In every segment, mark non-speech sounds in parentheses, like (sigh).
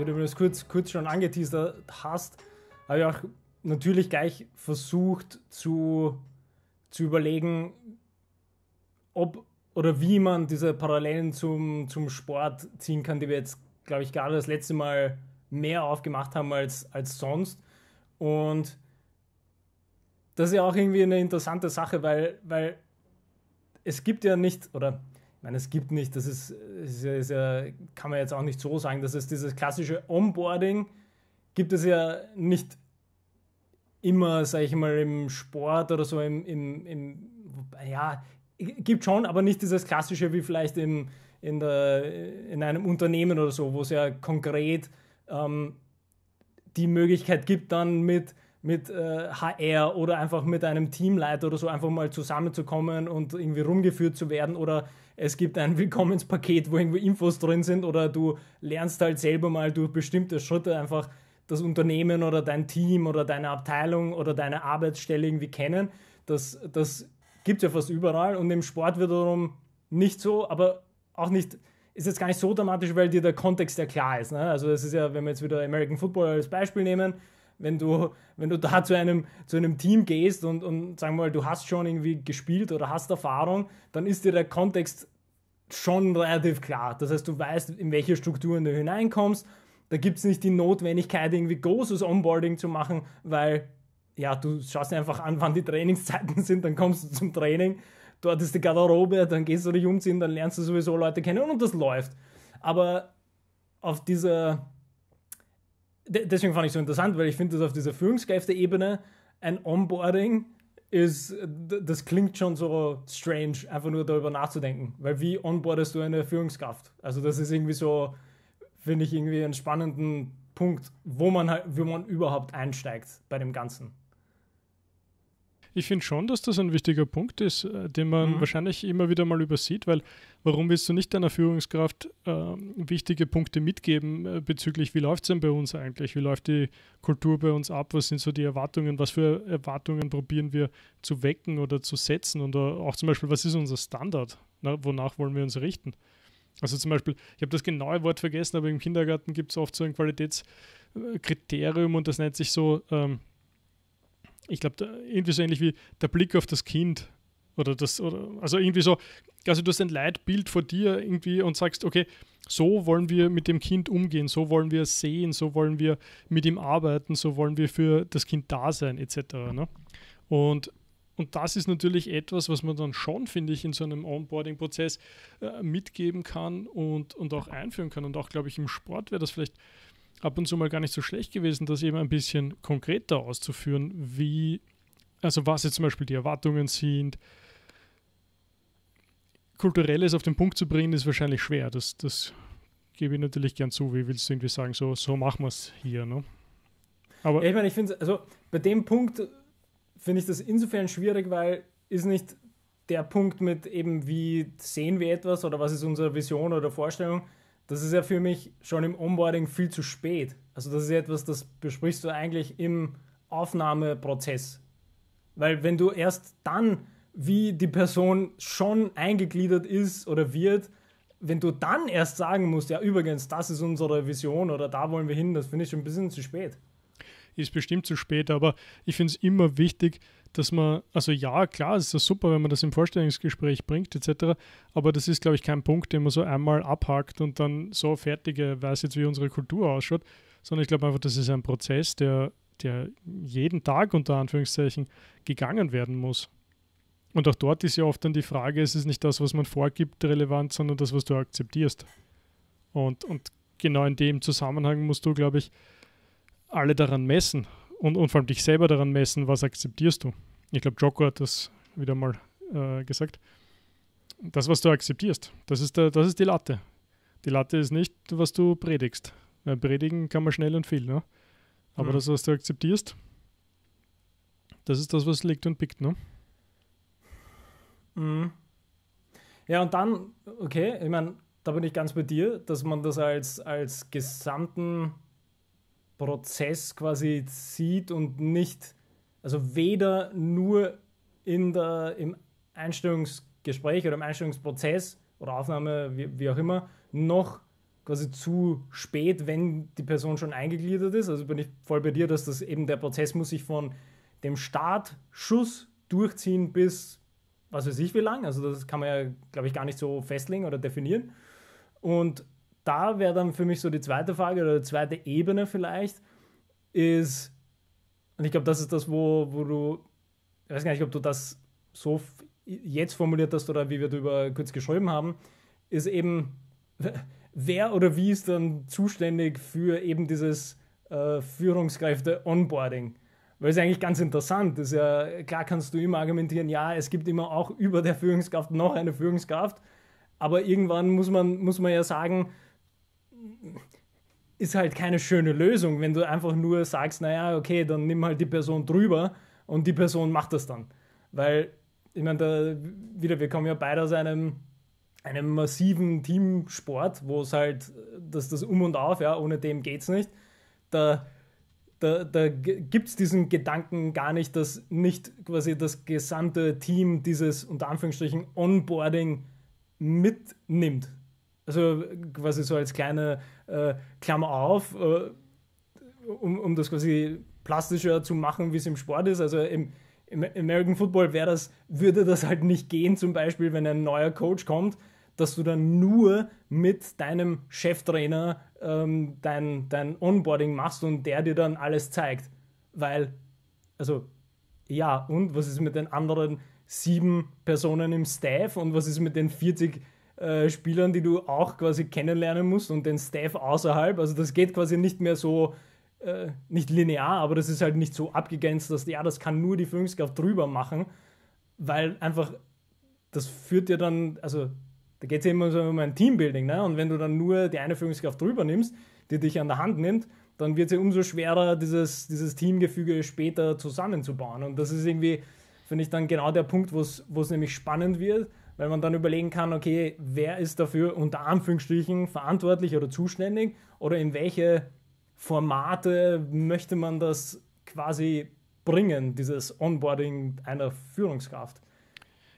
wie du das kurz, kurz schon angeteasert hast, habe ich auch natürlich gleich versucht zu, zu überlegen, ob oder wie man diese Parallelen zum, zum Sport ziehen kann, die wir jetzt, glaube ich, gerade das letzte Mal mehr aufgemacht haben als, als sonst. Und das ist ja auch irgendwie eine interessante Sache, weil, weil es gibt ja nicht, oder ich meine, es gibt nicht, das ist, ist, ja, ist ja, kann man jetzt auch nicht so sagen, dass es dieses klassische Onboarding gibt es ja nicht immer, sage ich mal, im Sport oder so, im, im, im ja, gibt schon, aber nicht dieses klassische wie vielleicht im, in, der, in einem Unternehmen oder so, wo es ja konkret ähm, die Möglichkeit gibt, dann mit mit äh, HR oder einfach mit einem Teamleiter oder so einfach mal zusammenzukommen und irgendwie rumgeführt zu werden oder es gibt ein Willkommenspaket, wo irgendwo Infos drin sind oder du lernst halt selber mal durch bestimmte Schritte einfach das Unternehmen oder dein Team oder deine Abteilung oder deine Arbeitsstelle irgendwie kennen. Das, das gibt es ja fast überall und im Sport wiederum nicht so, aber auch nicht ist jetzt gar nicht so dramatisch, weil dir der Kontext ja klar ist. Ne? Also es ist ja, wenn wir jetzt wieder American Football als Beispiel nehmen, wenn du, wenn du da zu einem, zu einem Team gehst und, und sagen wir mal, du hast schon irgendwie gespielt oder hast Erfahrung, dann ist dir der Kontext schon relativ klar. Das heißt, du weißt, in welche Strukturen du hineinkommst. Da gibt es nicht die Notwendigkeit, irgendwie großes Onboarding zu machen, weil ja, du schaust einfach an, wann die Trainingszeiten (laughs) sind, dann kommst du zum Training, dort ist die Garderobe, dann gehst du dich umziehen, dann lernst du sowieso Leute kennen und das läuft. Aber auf dieser deswegen fand ich es so interessant, weil ich finde, dass auf dieser Führungskräfte-Ebene ein Onboarding ist, das klingt schon so strange, einfach nur darüber nachzudenken. Weil wie onboardest du eine Führungskraft? Also das ist irgendwie so, finde ich irgendwie einen spannenden Punkt, wo man halt, wo man überhaupt einsteigt bei dem Ganzen ich finde schon, dass das ein wichtiger Punkt ist, äh, den man mhm. wahrscheinlich immer wieder mal übersieht, weil warum willst du nicht deiner Führungskraft äh, wichtige Punkte mitgeben äh, bezüglich, wie läuft es denn bei uns eigentlich, wie läuft die Kultur bei uns ab, was sind so die Erwartungen, was für Erwartungen probieren wir zu wecken oder zu setzen und äh, auch zum Beispiel, was ist unser Standard, Na, wonach wollen wir uns richten. Also zum Beispiel, ich habe das genaue Wort vergessen, aber im Kindergarten gibt es oft so ein Qualitätskriterium äh, und das nennt sich so ähm, ich glaube, irgendwie so ähnlich wie der Blick auf das Kind. Oder das, oder, also irgendwie so, also du hast ein Leitbild vor dir irgendwie und sagst, okay, so wollen wir mit dem Kind umgehen, so wollen wir es sehen, so wollen wir mit ihm arbeiten, so wollen wir für das Kind da sein, etc. Ne? Und und das ist natürlich etwas, was man dann schon, finde ich, in so einem Onboarding-Prozess äh, mitgeben kann und, und auch einführen kann. Und auch, glaube ich, im Sport wäre das vielleicht ab und zu mal gar nicht so schlecht gewesen, das eben ein bisschen konkreter auszuführen, wie, also was jetzt zum Beispiel die Erwartungen sind. Kulturelles auf den Punkt zu bringen, ist wahrscheinlich schwer. Das, das gebe ich natürlich gern zu. Wie willst du irgendwie sagen, so, so machen wir es hier, ne? Aber ja, ich meine, ich finde also bei dem Punkt finde ich das insofern schwierig, weil ist nicht der Punkt mit eben, wie sehen wir etwas oder was ist unsere Vision oder Vorstellung, das ist ja für mich schon im Onboarding viel zu spät. Also das ist ja etwas, das besprichst du eigentlich im Aufnahmeprozess. Weil wenn du erst dann, wie die Person schon eingegliedert ist oder wird, wenn du dann erst sagen musst, ja übrigens, das ist unsere Vision oder da wollen wir hin, das finde ich schon ein bisschen zu spät. Ist bestimmt zu spät, aber ich finde es immer wichtig, dass man, also ja, klar, es ist das super, wenn man das im Vorstellungsgespräch bringt, etc. Aber das ist, glaube ich, kein Punkt, den man so einmal abhakt und dann so fertige weiß jetzt, wie unsere Kultur ausschaut, sondern ich glaube einfach, das ist ein Prozess, der, der jeden Tag unter Anführungszeichen gegangen werden muss. Und auch dort ist ja oft dann die Frage, es ist nicht das, was man vorgibt, relevant, sondern das, was du akzeptierst. Und, und genau in dem Zusammenhang musst du, glaube ich, alle daran messen und, und vor allem dich selber daran messen, was akzeptierst du. Ich glaube, Joko hat das wieder mal äh, gesagt. Das, was du akzeptierst, das ist, der, das ist die Latte. Die Latte ist nicht, was du predigst. Weil predigen kann man schnell und viel. Ne? Aber mhm. das, was du akzeptierst, das ist das, was liegt und pickt. Ne? Mhm. Ja, und dann, okay, ich meine, da bin ich ganz bei dir, dass man das als, als gesamten Prozess quasi sieht und nicht, also weder nur in der, im Einstellungsgespräch oder im Einstellungsprozess oder Aufnahme, wie, wie auch immer, noch quasi zu spät, wenn die Person schon eingegliedert ist. Also bin ich voll bei dir, dass das eben der Prozess muss sich von dem Startschuss durchziehen bis was weiß ich wie lang. Also das kann man ja, glaube ich, gar nicht so festlegen oder definieren. Und da wäre dann für mich so die zweite Frage oder die zweite Ebene vielleicht, ist, und ich glaube, das ist das, wo, wo du, ich weiß gar nicht, ob du das so jetzt formuliert hast oder wie wir darüber kurz geschrieben haben, ist eben, (laughs) wer oder wie ist dann zuständig für eben dieses äh, Führungskräfte-Onboarding? Weil es ist eigentlich ganz interessant ist. Ja, klar kannst du immer argumentieren, ja, es gibt immer auch über der Führungskraft noch eine Führungskraft, aber irgendwann muss man, muss man ja sagen, ist halt keine schöne Lösung, wenn du einfach nur sagst, naja, okay, dann nimm halt die Person drüber und die Person macht das dann. Weil, ich meine, wieder, wir kommen ja beide aus einem, einem massiven Teamsport, wo es halt, dass das um und auf, ja, ohne dem geht's nicht. Da, da, da gibt es diesen Gedanken gar nicht, dass nicht quasi das gesamte Team dieses unter Anführungsstrichen Onboarding mitnimmt, also quasi so als kleine äh, Klammer auf, äh, um, um das quasi plastischer zu machen, wie es im Sport ist. Also im, im American Football wäre das, würde das halt nicht gehen, zum Beispiel, wenn ein neuer Coach kommt, dass du dann nur mit deinem Cheftrainer ähm, dein, dein Onboarding machst und der dir dann alles zeigt. Weil, also, ja, und was ist mit den anderen sieben Personen im Staff und was ist mit den 40 Personen? Äh, Spielern, die du auch quasi kennenlernen musst und den Staff außerhalb. Also das geht quasi nicht mehr so, äh, nicht linear, aber das ist halt nicht so abgegrenzt, dass ja, das kann nur die Führungskraft drüber machen, weil einfach das führt dir ja dann, also da geht es ja immer so um ein Teambuilding, ne? Und wenn du dann nur die eine Führungskraft drüber nimmst, die dich an der Hand nimmt, dann wird es ja umso schwerer, dieses, dieses Teamgefüge später zusammenzubauen. Und das ist irgendwie, finde ich, dann genau der Punkt, wo es nämlich spannend wird, weil man dann überlegen kann, okay, wer ist dafür unter Anführungsstrichen verantwortlich oder zuständig oder in welche Formate möchte man das quasi bringen, dieses Onboarding einer Führungskraft.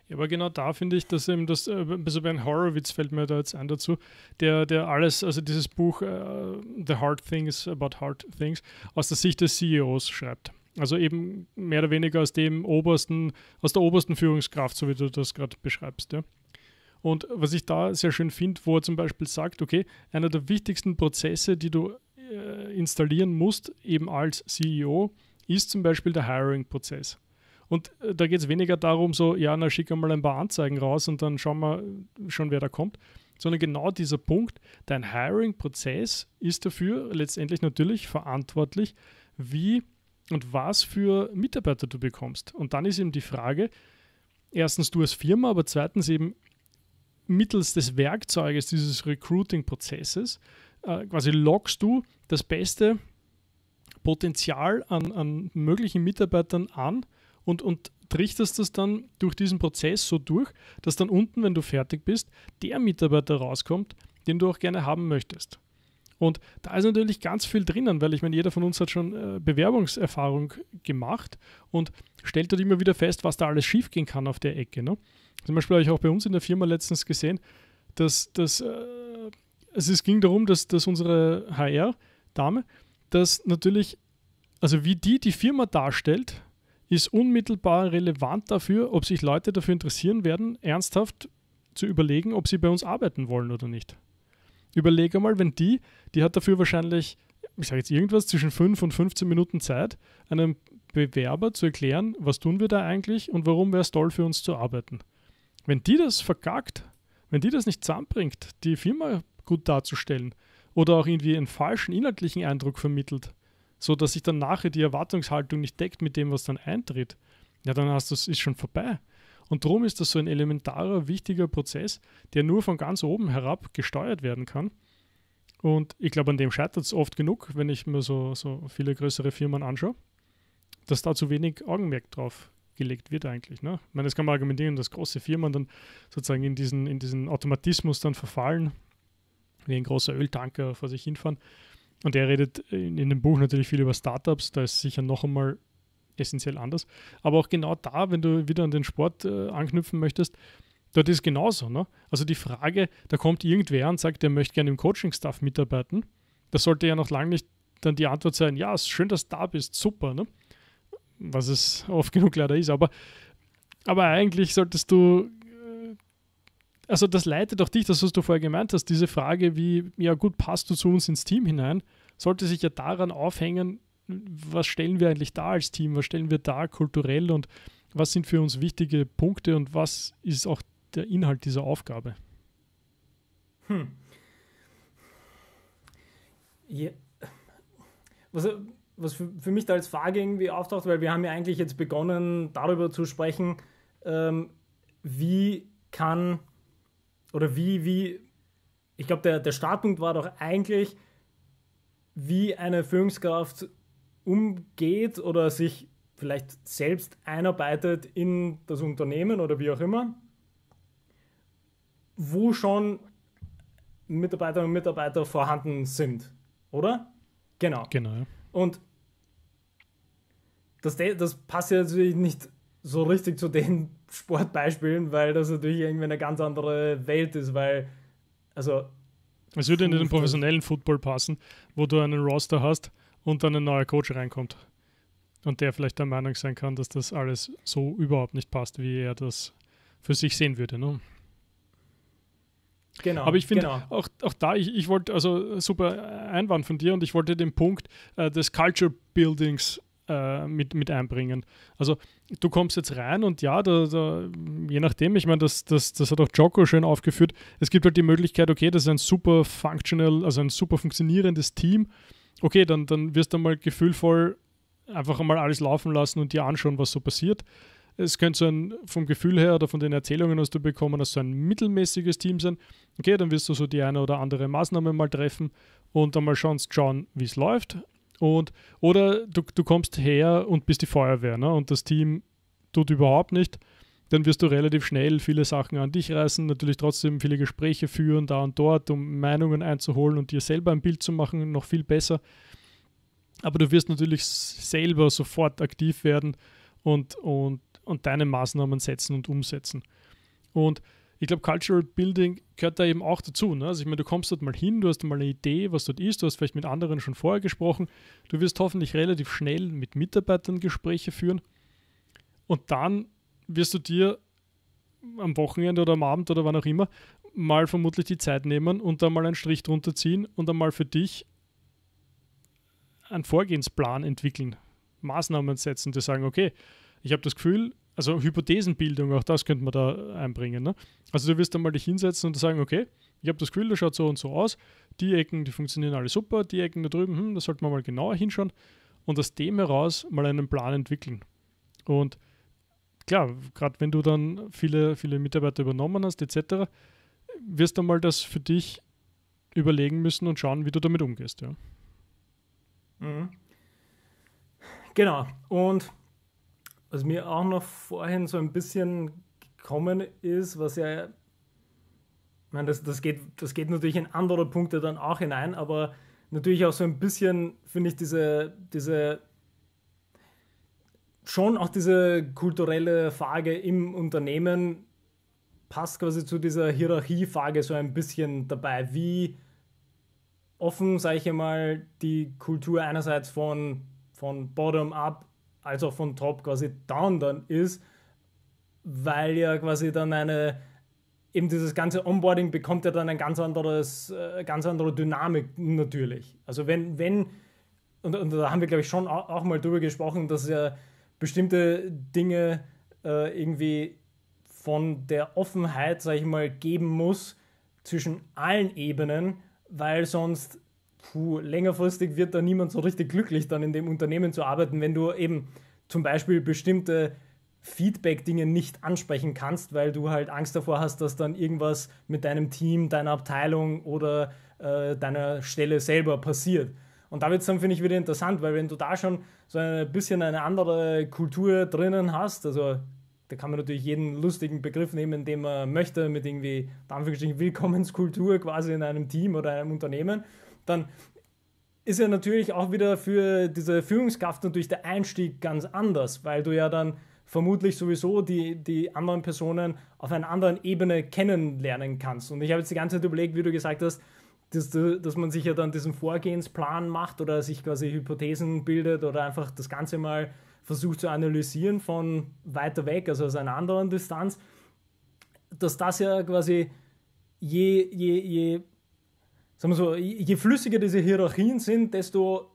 Ja, aber genau da finde ich, dass eben das, also äh, bei Horowitz fällt mir da jetzt ein dazu, der, der alles, also dieses Buch uh, The Hard Things About Hard Things aus der Sicht des CEOs schreibt. Also eben mehr oder weniger aus dem obersten, aus der obersten Führungskraft, so wie du das gerade beschreibst, ja. Und was ich da sehr schön finde, wo er zum Beispiel sagt, okay, einer der wichtigsten Prozesse, die du äh, installieren musst, eben als CEO, ist zum Beispiel der Hiring-Prozess. Und äh, da geht es weniger darum, so, ja, na, schick mal ein paar Anzeigen raus und dann schauen wir schon, wer da kommt, sondern genau dieser Punkt, dein Hiring-Prozess ist dafür letztendlich natürlich verantwortlich, wie und was für Mitarbeiter du bekommst. Und dann ist eben die Frage, erstens du als Firma, aber zweitens eben mittels des Werkzeuges dieses Recruiting-Prozesses äh, quasi lockst du das beste Potenzial an, an möglichen Mitarbeitern an und, und trichterst das dann durch diesen Prozess so durch, dass dann unten, wenn du fertig bist, der Mitarbeiter rauskommt, den du auch gerne haben möchtest. Und da ist natürlich ganz viel drinnen, weil ich meine, jeder von uns hat schon äh, Bewerbungserfahrung gemacht und stellt dort immer wieder fest, was da alles schiefgehen kann auf der Ecke. Ne? Zum Beispiel habe ich auch bei uns in der Firma letztens gesehen, dass, dass äh, also es ging darum, dass, dass unsere HR-Dame, dass natürlich, also wie die die Firma darstellt, ist unmittelbar relevant dafür, ob sich Leute dafür interessieren werden, ernsthaft zu überlegen, ob sie bei uns arbeiten wollen oder nicht. Überlege mal, wenn die, die hat dafür wahrscheinlich, ich sage jetzt irgendwas, zwischen 5 und 15 Minuten Zeit, einem Bewerber zu erklären, was tun wir da eigentlich und warum wäre es toll für uns zu arbeiten. Wenn die das verkackt, wenn die das nicht zusammenbringt, die Firma gut darzustellen oder auch irgendwie einen falschen inhaltlichen Eindruck vermittelt, so dass sich dann nachher die Erwartungshaltung nicht deckt mit dem, was dann eintritt, ja, dann hast du es ist schon vorbei. Und darum ist das so ein elementarer, wichtiger Prozess, der nur von ganz oben herab gesteuert werden kann. Und ich glaube, an dem scheitert es oft genug, wenn ich mir so, so viele größere Firmen anschaue, dass da zu wenig Augenmerk drauf gelegt wird eigentlich. Ne? Ich meine, das kann man argumentieren, dass große Firmen dann sozusagen in diesen, in diesen Automatismus dann verfallen, wie ein großer Öltanker vor sich hinfahren. Und er redet in, in dem Buch natürlich viel über Startups, da ist sicher noch einmal essentiell anders. Aber auch genau da, wenn du wieder an den Sport äh, anknüpfen möchtest, dort ist es genauso. Ne? Also die Frage, da kommt irgendwer und sagt, der möchte gerne im Coaching-Staff mitarbeiten. Das sollte ja noch lange nicht dann die Antwort sein, ja, ist schön, dass du da bist, super. Ne? Was es (laughs) oft genug leider ist. Aber, aber eigentlich solltest du äh, also das leitet auch dich, das was du vorher gemeint hast, diese Frage, wie, ja gut, passt du zu uns ins Team hinein, sollte sich ja daran aufhängen, was stellen wir eigentlich da als Team, was stellen wir da kulturell und was sind für uns wichtige Punkte und was ist auch der Inhalt dieser Aufgabe? Hm. Ja. Was, was für, für, mich da als Frage irgendwie auftaucht, weil wir haben ja eigentlich jetzt begonnen, darüber zu sprechen, ähm, wie kann oder wie, wie, ich glaube, der, der Startpunkt war doch eigentlich, wie eine Führungskraft umgeht oder sich vielleicht selbst einarbeitet in das Unternehmen oder wie auch immer, wo schon Mitarbeiterinnen und Mitarbeiter vorhanden sind, oder? Genau. Genau. Und das, das passt ja natürlich nicht so richtig zu den (laughs) Sportbeispielen, weil das natürlich irgendwie eine ganz andere Welt ist, weil, also. Es würde in den professionellen Football passen, wo du einen Roster hast, und dann ein neuer Coach reinkommt und der vielleicht der Meinung sein kann, dass das alles so überhaupt nicht passt, wie er das für sich sehen würde. Ne? Genau. Aber ich finde genau. auch, auch da, ich, ich wollte, also super Einwand von dir und ich wollte den Punkt äh, des Culture Buildings äh, mit, mit einbringen. Also du kommst jetzt rein und ja, da, da, je nachdem, ich meine, das, das, das hat auch Joko schön aufgeführt, es gibt halt die Möglichkeit, okay, das ist ein super functional, also ein super funktionierendes Team, okay, dann, dann wirst du mal gefühlvoll einfach einmal alles laufen lassen und dir anschauen, was so passiert. Es könnte so ein, vom Gefühl her oder von den Erzählungen, was du bekommen hast, so ein mittelmäßiges Team sein. Okay, dann wirst du so die eine oder andere Maßnahme mal treffen und dann mal schauen, schauen wie es läuft. Und, oder du, du kommst her und bist die Feuerwehr ne? und das Team tut überhaupt nicht dann wirst du relativ schnell viele Sachen an dich reißen, natürlich trotzdem viele Gespräche führen, da und dort, um Meinungen einzuholen und dir selber ein Bild zu machen, noch viel besser. Aber du wirst natürlich selber sofort aktiv werden und, und, und deine Maßnahmen setzen und umsetzen. Und ich glaube, Cultural Building gehört da eben auch dazu. Ne? Also ich meine, du kommst dort mal hin, du hast mal eine Idee, was dort ist, du hast vielleicht mit anderen schon vorher gesprochen, du wirst hoffentlich relativ schnell mit Mitarbeitern Gespräche führen und dann wirst du dir am Wochenende oder am Abend oder wann auch immer mal vermutlich die Zeit nehmen und da mal einen Strich drunter ziehen und einmal für dich einen Vorgehensplan entwickeln, Maßnahmen setzen, die sagen, okay, ich habe das Gefühl, also Hypothesenbildung, auch das könnte man da einbringen. Ne? Also du wirst dann mal dich hinsetzen und sagen, okay, ich habe das Gefühl, das schaut so und so aus, die Ecken, die funktionieren alle super, die Ecken da drüben, hm, da sollte man mal genauer hinschauen und aus dem heraus mal einen Plan entwickeln. Und klar, gerade wenn du dann viele, viele Mitarbeiter übernommen hast, etc., wirst du mal das für dich überlegen müssen und schauen, wie du damit umgehst, ja. Mhm. Genau. Und was mir auch noch vorhin so ein bisschen gekommen ist, was ja, ich meine, das, das, geht, das geht natürlich in andere Punkte dann auch hinein, aber natürlich auch so ein bisschen, finde ich, diese, diese schon auch diese kulturelle Frage im Unternehmen passt quasi zu dieser Hierarchiefrage so ein bisschen dabei. Wie offen, sage ich mal, die Kultur einerseits von, von bottom up als auch von top quasi down dann ist, weil ja quasi dann eine, eben dieses ganze Onboarding bekommt ja dann eine ganz, anderes, äh, ganz andere Dynamik natürlich. Also wenn, wenn und, und, da haben wir, glaube ich, schon auch mal drüber gesprochen, dass ja bestimmte Dinge äh, irgendwie von der Offenheit, sage ich mal, geben muss zwischen allen Ebenen, weil sonst puh, längerfristig wird da niemand so richtig glücklich, dann in dem Unternehmen zu arbeiten, wenn du eben zum Beispiel bestimmte Feedback-Dinge nicht ansprechen kannst, weil du halt Angst davor hast, dass dann irgendwas mit deinem Team, deiner Abteilung oder äh, deiner Stelle selber passiert. Und da wird es dann, finde ich, wieder interessant, weil wenn du da schon so ein bisschen eine andere Kultur drinnen hast, also da kann man natürlich jeden lustigen Begriff nehmen, den man möchte, mit irgendwie, Anführungsstrichen, Willkommenskultur quasi in einem Team oder einem Unternehmen, dann ist ja natürlich auch wieder für diese Führungskraft natürlich der Einstieg ganz anders, weil du ja dann vermutlich sowieso die, die anderen Personen auf einer anderen Ebene kennenlernen kannst. Und ich habe jetzt die ganze Zeit überlegt, wie du gesagt hast, dass, dass man sich ja dann diesen Vorgehensplan macht oder sich quasi Hypothesen bildet oder einfach das Ganze mal versucht zu analysieren von weiter weg, also aus einer anderen Distanz, dass das ja quasi je, je, je, sagen wir so, je flüssiger diese Hierarchien sind, desto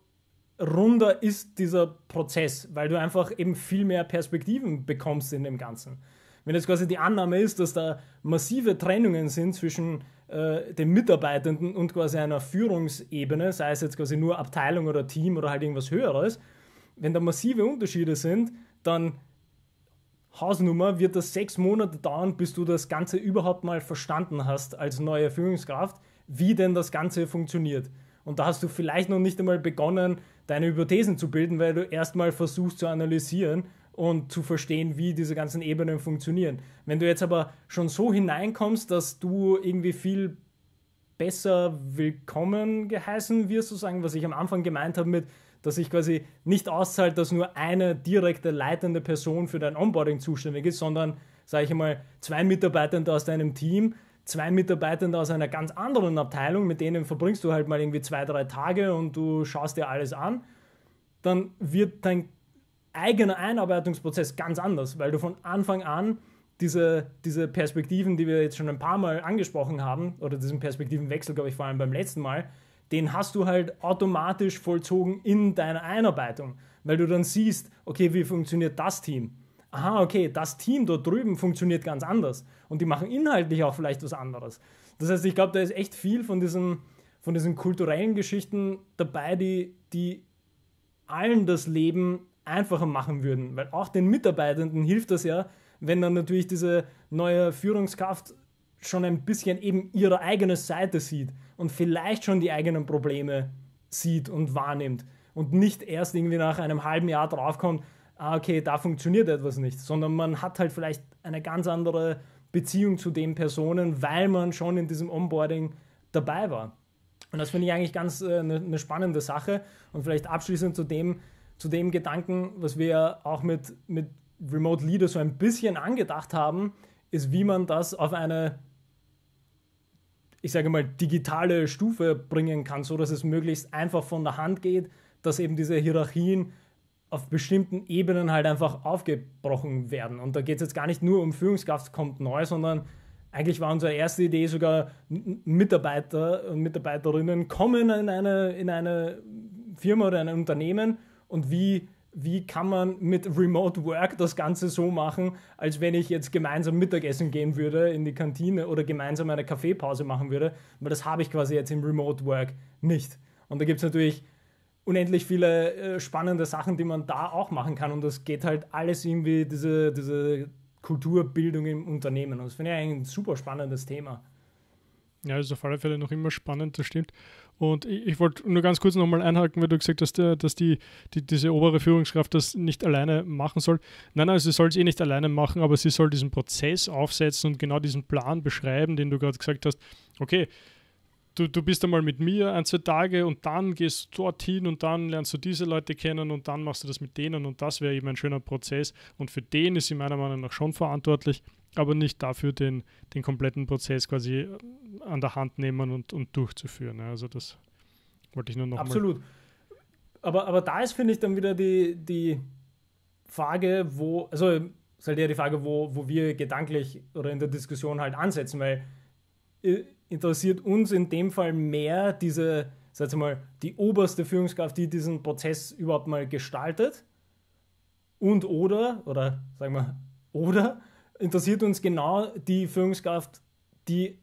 runder ist dieser Prozess, weil du einfach eben viel mehr Perspektiven bekommst in dem Ganzen. Wenn jetzt quasi die Annahme ist, dass da massive Trennungen sind zwischen äh, den Mitarbeitenden und quasi einer Führungsebene, sei es jetzt quasi nur Abteilung oder Team oder halt irgendwas Höheres, wenn da massive Unterschiede sind, dann Hausnummer wird das sechs Monate dauern, bis du das Ganze überhaupt mal verstanden hast als neue Führungskraft, wie denn das Ganze funktioniert. Und da hast du vielleicht noch nicht einmal begonnen, deine Hypothesen zu bilden, weil du erstmal versuchst zu analysieren und zu verstehen, wie diese ganzen Ebenen funktionieren. Wenn du jetzt aber schon so hineinkommst, dass du irgendwie viel besser willkommen geheißen wirst, sozusagen, was ich am Anfang gemeint habe mit, dass ich quasi nicht auszahlt, dass nur eine direkte leitende Person für dein Onboarding zuständig ist, sondern, sage ich einmal, zwei Mitarbeitende aus deinem Team, zwei Mitarbeitende aus einer ganz anderen Abteilung, mit denen verbringst du halt mal irgendwie zwei, drei Tage und du schaust dir alles an, dann wird dein eigener Einarbeitungsprozess ganz anders, weil du von Anfang an diese, diese Perspektiven, die wir jetzt schon ein paar Mal angesprochen haben, oder diesen Perspektivenwechsel, glaube ich, vor allem beim letzten Mal, den hast du halt automatisch vollzogen in deiner Einarbeitung, weil du dann siehst, okay, wie funktioniert das Team? Aha, okay, das Team dort drüben funktioniert ganz anders und die machen inhaltlich auch vielleicht was anderes. Das heißt, ich glaube, da ist echt viel von, diesem, von diesen kulturellen Geschichten dabei, die, die allen das Leben einfacher machen würden, weil auch den Mitarbeitenden hilft das ja, wenn dann natürlich diese neue Führungskraft schon ein bisschen eben ihre eigene Seite sieht und vielleicht schon die eigenen Probleme sieht und wahrnimmt und nicht erst irgendwie nach einem halben Jahr draufkommt, ah, okay, da funktioniert etwas nicht, sondern man hat halt vielleicht eine ganz andere Beziehung zu den Personen, weil man schon in diesem Onboarding dabei war. Und das finde ich eigentlich ganz äh, eine ne spannende Sache. Und vielleicht abschließend zu dem, zu dem Gedanken, was wir auch mit, mit Remote Leader so ein bisschen angedacht haben, ist, wie man das auf eine, ich sage mal, digitale Stufe bringen kann, so dass es möglichst einfach von der Hand geht, dass eben diese Hierarchien auf bestimmten Ebenen halt einfach aufgebrochen werden. Und da geht es jetzt gar nicht nur um Führungskraft kommt neu, sondern eigentlich war unsere erste Idee sogar, Mitarbeiter und Mitarbeiterinnen kommen in eine, in eine Firma oder ein Unternehmen und wie, wie kann man mit Remote Work das Ganze so machen, als wenn ich jetzt gemeinsam Mittagessen gehen würde in die Kantine oder gemeinsam eine Kaffeepause machen würde, weil das habe ich quasi jetzt im Remote Work nicht. Und da gibt es natürlich unendlich viele äh, spannende Sachen, die man da auch machen kann und das geht halt alles irgendwie diese, diese Kulturbildung im Unternehmen und das finde ich eigentlich ein super spannendes Thema. Ja, ist auf alle Fälle noch immer spannend, das stimmt. Und ich, ich wollte nur ganz kurz nochmal einhaken, weil du gesagt hast, dass, äh, dass die, die, diese obere Führungskraft das nicht alleine machen soll. Nein, nein, sie soll es eh nicht alleine machen, aber sie soll diesen Prozess aufsetzen und genau diesen Plan beschreiben, den du gerade gesagt hast. Okay, du, du bist einmal mit mir ein, zwei Tage und dann gehst du dorthin und dann lernst du diese Leute kennen und dann machst du das mit denen und das wäre eben ein schöner Prozess. Und für den ist sie meiner Meinung nach schon verantwortlich, aber nicht dafür den, den kompletten Prozess quasi äh, an der Hand nehmen und, und durchzuführen. Also das wollte ich nur noch Absolut. Mal. Aber, aber da ist, finde ich, dann wieder die, die Frage, wo, also ist halt ja die Frage, wo, wo wir gedanklich oder in der Diskussion halt ansetzen, weil äh, interessiert uns in dem Fall mehr diese, sag ich mal, die oberste Führungskraft, die diesen Prozess überhaupt mal gestaltet und oder, oder sagen wir, oder interessiert uns genau die Führungskraft, die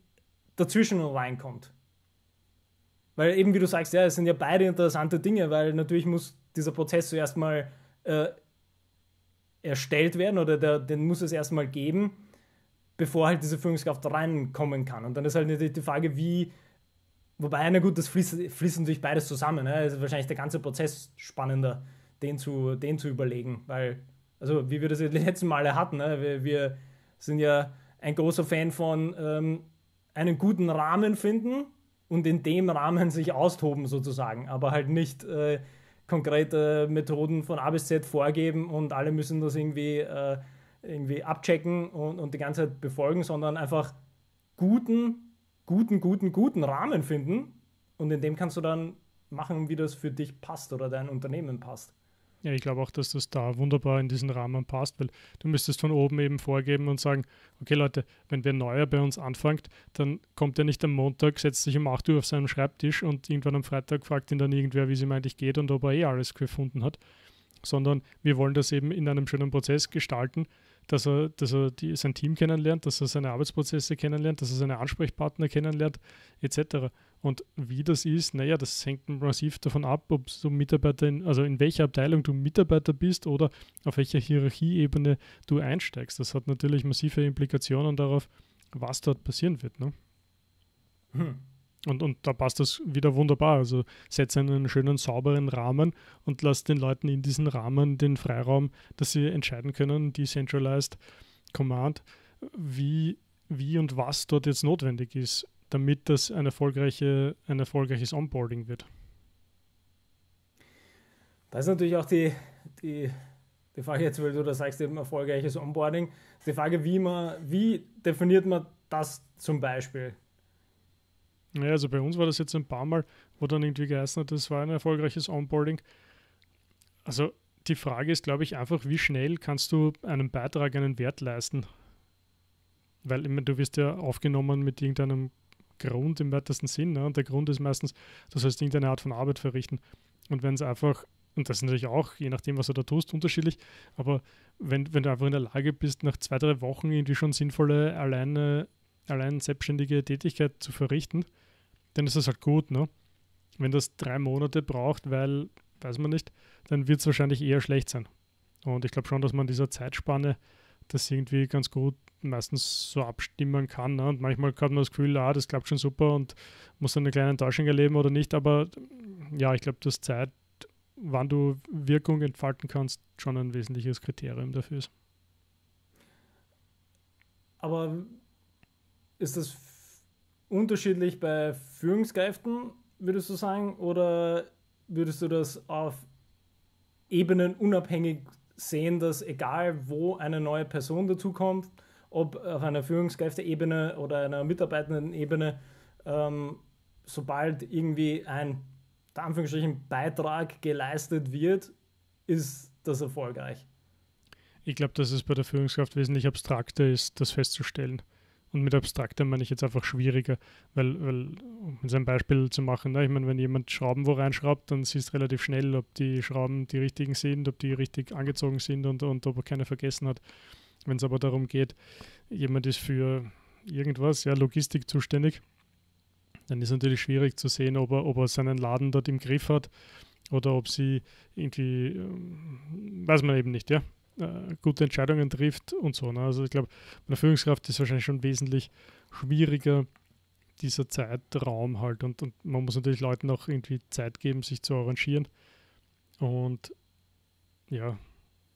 dazwischen reinkommt. Weil eben, wie du sagst, ja, es sind ja beide interessante Dinge, weil natürlich muss dieser Prozess zuerst mal äh, erstellt werden oder der, den muss es erstmal geben, bevor halt diese Führungskraft reinkommen kann. Und dann ist halt natürlich die Frage, wie, wobei, na gut, das fließt, fließt natürlich beides zusammen. Ne? Also wahrscheinlich der ganze Prozess spannender, den zu, den zu überlegen, weil also wie wir das ja die letzten Male hatten, ne? wir, wir, sind ja ein großer Fan von ähm, einen guten Rahmen finden und in dem Rahmen sich austoben sozusagen, aber halt nicht äh, konkrete Methoden von A bis Z vorgeben und alle müssen das irgendwie, äh, irgendwie abchecken und, und die ganze Zeit befolgen, sondern einfach guten, guten, guten, guten Rahmen finden und in dem kannst du dann machen, wie das für dich passt oder dein Unternehmen passt. Ja, ich glaube auch, dass das da wunderbar in diesen Rahmen passt, weil du müsstest von oben eben vorgeben und sagen, okay Leute, wenn wer neuer bei uns anfängt, dann kommt er nicht am Montag, setzt sich um 8 Uhr auf seinen Schreibtisch und irgendwann am Freitag fragt ihn dann irgendwer, wie es ihm eigentlich geht und ob er eh alles gefunden hat, sondern wir wollen das eben in einem schönen Prozess gestalten, dass er, dass er die, sein Team kennenlernt, dass er seine Arbeitsprozesse kennenlernt, dass er seine Ansprechpartner kennenlernt, etc. Und wie das ist, naja, das hängt massiv davon ab, ob du Mitarbeiter, in, also in welcher Abteilung du Mitarbeiter bist oder auf welcher Hierarchieebene du einsteigst. Das hat natürlich massive Implikationen darauf, was dort passieren wird. Ne? Hm. Und, und da passt das wieder wunderbar. Also setz einen schönen, sauberen Rahmen und lass den Leuten in diesem Rahmen den Freiraum, dass sie entscheiden können, decentralized Command, wie, wie und was dort jetzt notwendig ist, damit das ein, erfolgreiche, ein erfolgreiches Onboarding wird. Das ist natürlich auch die, die, die Frage jetzt, weil du da sagst, eben erfolgreiches Onboarding. Die Frage, wie man, wie definiert man das zum Beispiel? Naja, also bei uns war das jetzt ein paar Mal, wo dann irgendwie geheißen hat, das war ein erfolgreiches Onboarding. Also die Frage ist, glaube ich, einfach, wie schnell kannst du einem Beitrag einen Wert leisten? Weil ich meine, du wirst ja aufgenommen mit irgendeinem Grund im weitesten Sinn. Ne? Und der Grund ist meistens, du sollst irgendeine Art von Arbeit verrichten. Und wenn es einfach, und das ist natürlich auch, je nachdem, was du da tust, unterschiedlich, aber wenn, wenn du einfach in der Lage bist, nach zwei, drei Wochen irgendwie schon sinnvolle, alleine, allein selbstständige Tätigkeit zu verrichten, dann ist es halt gut, ne? Wenn das drei Monate braucht, weil, weiß man nicht, dann wird es wahrscheinlich eher schlecht sein. Und ich glaube schon, dass man in dieser Zeitspanne das irgendwie ganz gut meistens so abstimmen kann. Ne? Und manchmal hat man das Gefühl, ah, das klappt schon super und muss dann eine kleine Enttäuschung erleben oder nicht. Aber ja, ich glaube, dass Zeit, wann du Wirkung entfalten kannst, schon ein wesentliches Kriterium dafür ist. Aber ist das unterschiedlich bei Führungskräften, würdest du sagen, oder würdest du das auf Ebenen unabhängig sehen, dass egal wo eine neue Person dazukommt, ob auf einer Führungskräfteebene oder einer Mitarbeitendenebene, ähm, sobald irgendwie ein Anführungsstrichen Beitrag geleistet wird, ist das erfolgreich. Ich glaube, dass es bei der Führungskraft wesentlich abstrakter ist, das festzustellen. Und mit abstrakter meine ich jetzt einfach schwieriger, weil, weil um jetzt ein Beispiel zu machen, ne, ich meine, wenn jemand Schrauben wo reinschraubt, dann siehst du relativ schnell, ob die Schrauben die richtigen sind, ob die richtig angezogen sind und, und ob er keine vergessen hat. Wenn es aber darum geht, jemand ist für irgendwas, ja, Logistik zuständig, dann ist es natürlich schwierig zu sehen, ob er, ob er seinen Laden dort im Griff hat oder ob sie irgendwie, ähm, weiß man eben nicht, ja. Äh, gute Entscheidungen trifft und so. Ne? Also ich glaube, bei eine Führungskraft ist wahrscheinlich schon wesentlich schwieriger, dieser Zeitraum halt. Und, und man muss natürlich Leuten auch irgendwie Zeit geben, sich zu arrangieren. Und ja,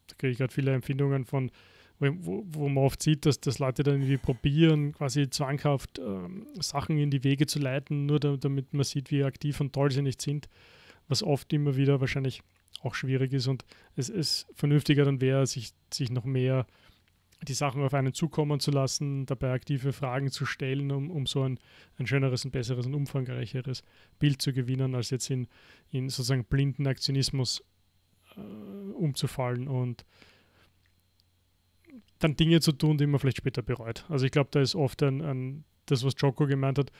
da kriege ich gerade viele Empfindungen von, wo, wo, man oft sieht, dass, dass Leute dann irgendwie probieren, quasi zwanghaft ähm, Sachen in die Wege zu leiten, nur da, damit man sieht, wie aktiv und toll sie nicht sind. Was oft immer wieder wahrscheinlich auch schwierig ist und es ist vernünftiger dann wäre, sich, sich noch mehr die Sachen auf einen zukommen zu lassen, dabei aktive Fragen zu stellen, um, um so ein, ein schöneres und besseres und umfangreicheres Bild zu gewinnen, als jetzt in, in sozusagen blinden Aktionismus äh, umzufallen und dann Dinge zu tun, die man vielleicht später bereut. Also ich glaube, da ist oft ein, ein, das, was Joko gemeint hat,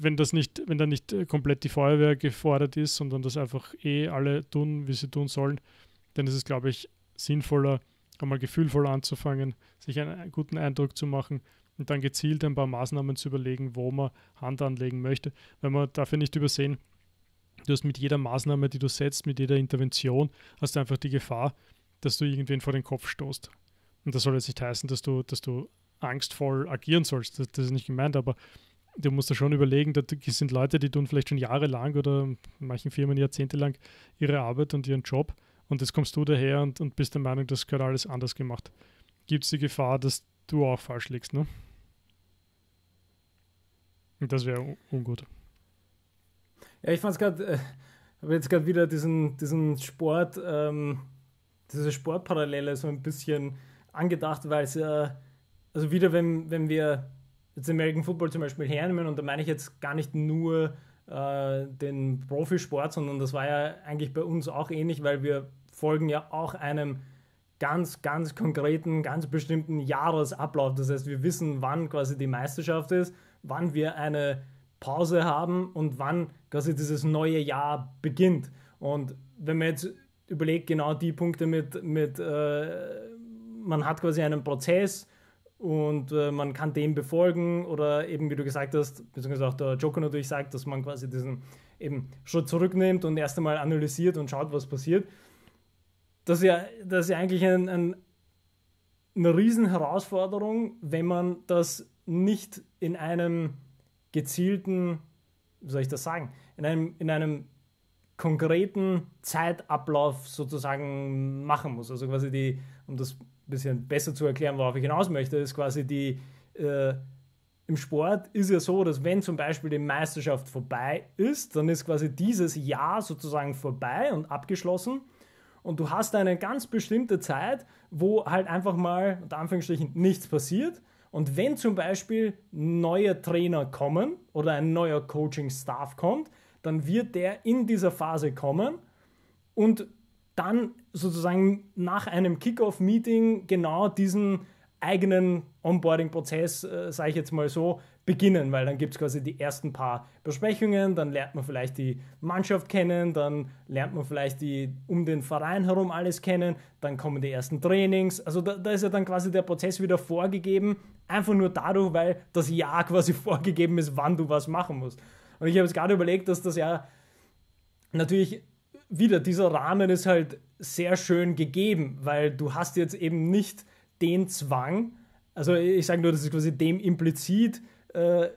wenn das nicht, wenn da nicht äh, komplett die Feuerwehr gefordert ist, sondern das einfach eh alle tun, wie sie tun sollen, dann ist es, glaube ich, sinnvoller, einmal gefühlvoll anzufangen, sich einen guten Eindruck zu machen und dann gezielt ein paar Maßnahmen zu überlegen, wo man Hand anlegen möchte. Wenn man dafür nicht übersehen, du hast mit jeder Maßnahme, die du setzt, mit jeder Intervention, hast du einfach die Gefahr, dass du irgendwen vor den Kopf stoßt. Und das soll jetzt nicht heißen, dass du, dass du angstvoll agieren sollst. Das, das ist nicht gemeint, aber du musst da schon überlegen, da sind Leute, die tun vielleicht schon jahrelang oder in manchen Firmen jahrzehntelang ihre Arbeit und ihren Job und jetzt kommst du daher und, und bist der Meinung, das gehört alles anders gemacht. Gibt es die Gefahr, dass du auch falsch liegst, ne? Und das wäre un ungut. Ja, ich fand es gerade, äh, habe jetzt gerade wieder diesen, diesen Sport, ähm, diese Sportparallele so ein bisschen angedacht, weil es ja, also wieder, wenn, wenn wir jetzt American Football zum Beispiel hernehmen, und da meine ich jetzt gar nicht nur äh, den Profisport, sondern das war ja eigentlich bei uns auch ähnlich, weil wir folgen ja auch einem ganz, ganz konkreten, ganz bestimmten Jahresablauf. Das heißt, wir wissen, wann quasi die Meisterschaft ist, wann wir eine Pause haben und wann quasi dieses neue Jahr beginnt. Und wenn man jetzt überlegt, genau die Punkte mit, mit äh, man hat quasi einen Prozess, und äh, man kann dem befolgen oder eben, wie du gesagt hast, beziehungsweise auch der Joker natürlich sagt, dass man quasi diesen eben Schritt zurücknimmt und erst einmal analysiert und schaut, was passiert. Das ist ja, das ist ja eigentlich ein, ein, eine Riesenherausforderung, wenn man das nicht in einem gezielten, wie soll ich das sagen, in einem, in einem konkreten Zeitablauf sozusagen machen muss. Also quasi die, um das bisschen besser zu erklären, worauf ich hinaus möchte, ist quasi die, äh, im Sport ist ja so, dass wenn zum Beispiel die Meisterschaft vorbei ist, dann ist quasi dieses Jahr sozusagen vorbei und abgeschlossen. Und du hast eine ganz bestimmte Zeit, wo halt einfach mal, unter Anführungsstrichen, nichts passiert. Und wenn zum Beispiel neue Trainer kommen oder ein neuer Coaching-Staff kommt, dann wird der in dieser Phase kommen und dann sozusagen nach einem Kickoff-Meeting genau diesen eigenen Onboarding-Prozess, äh, sage ich jetzt mal so, beginnen, weil dann gibt es quasi die ersten paar Besprechungen, dann lernt man vielleicht die Mannschaft kennen, dann lernt man vielleicht die um den Verein herum alles kennen, dann kommen die ersten Trainings. Also da, da ist ja dann quasi der Prozess wieder vorgegeben, einfach nur dadurch, weil das Jahr quasi (laughs) vorgegeben ist, wann du was machen musst. Und ich habe jetzt gerade überlegt, dass das ja natürlich wieder, dieser Rahmen ist halt sehr schön gegeben, weil du hast jetzt eben nicht den Zwang, also ich sage nur, das ist quasi dem implizit äh,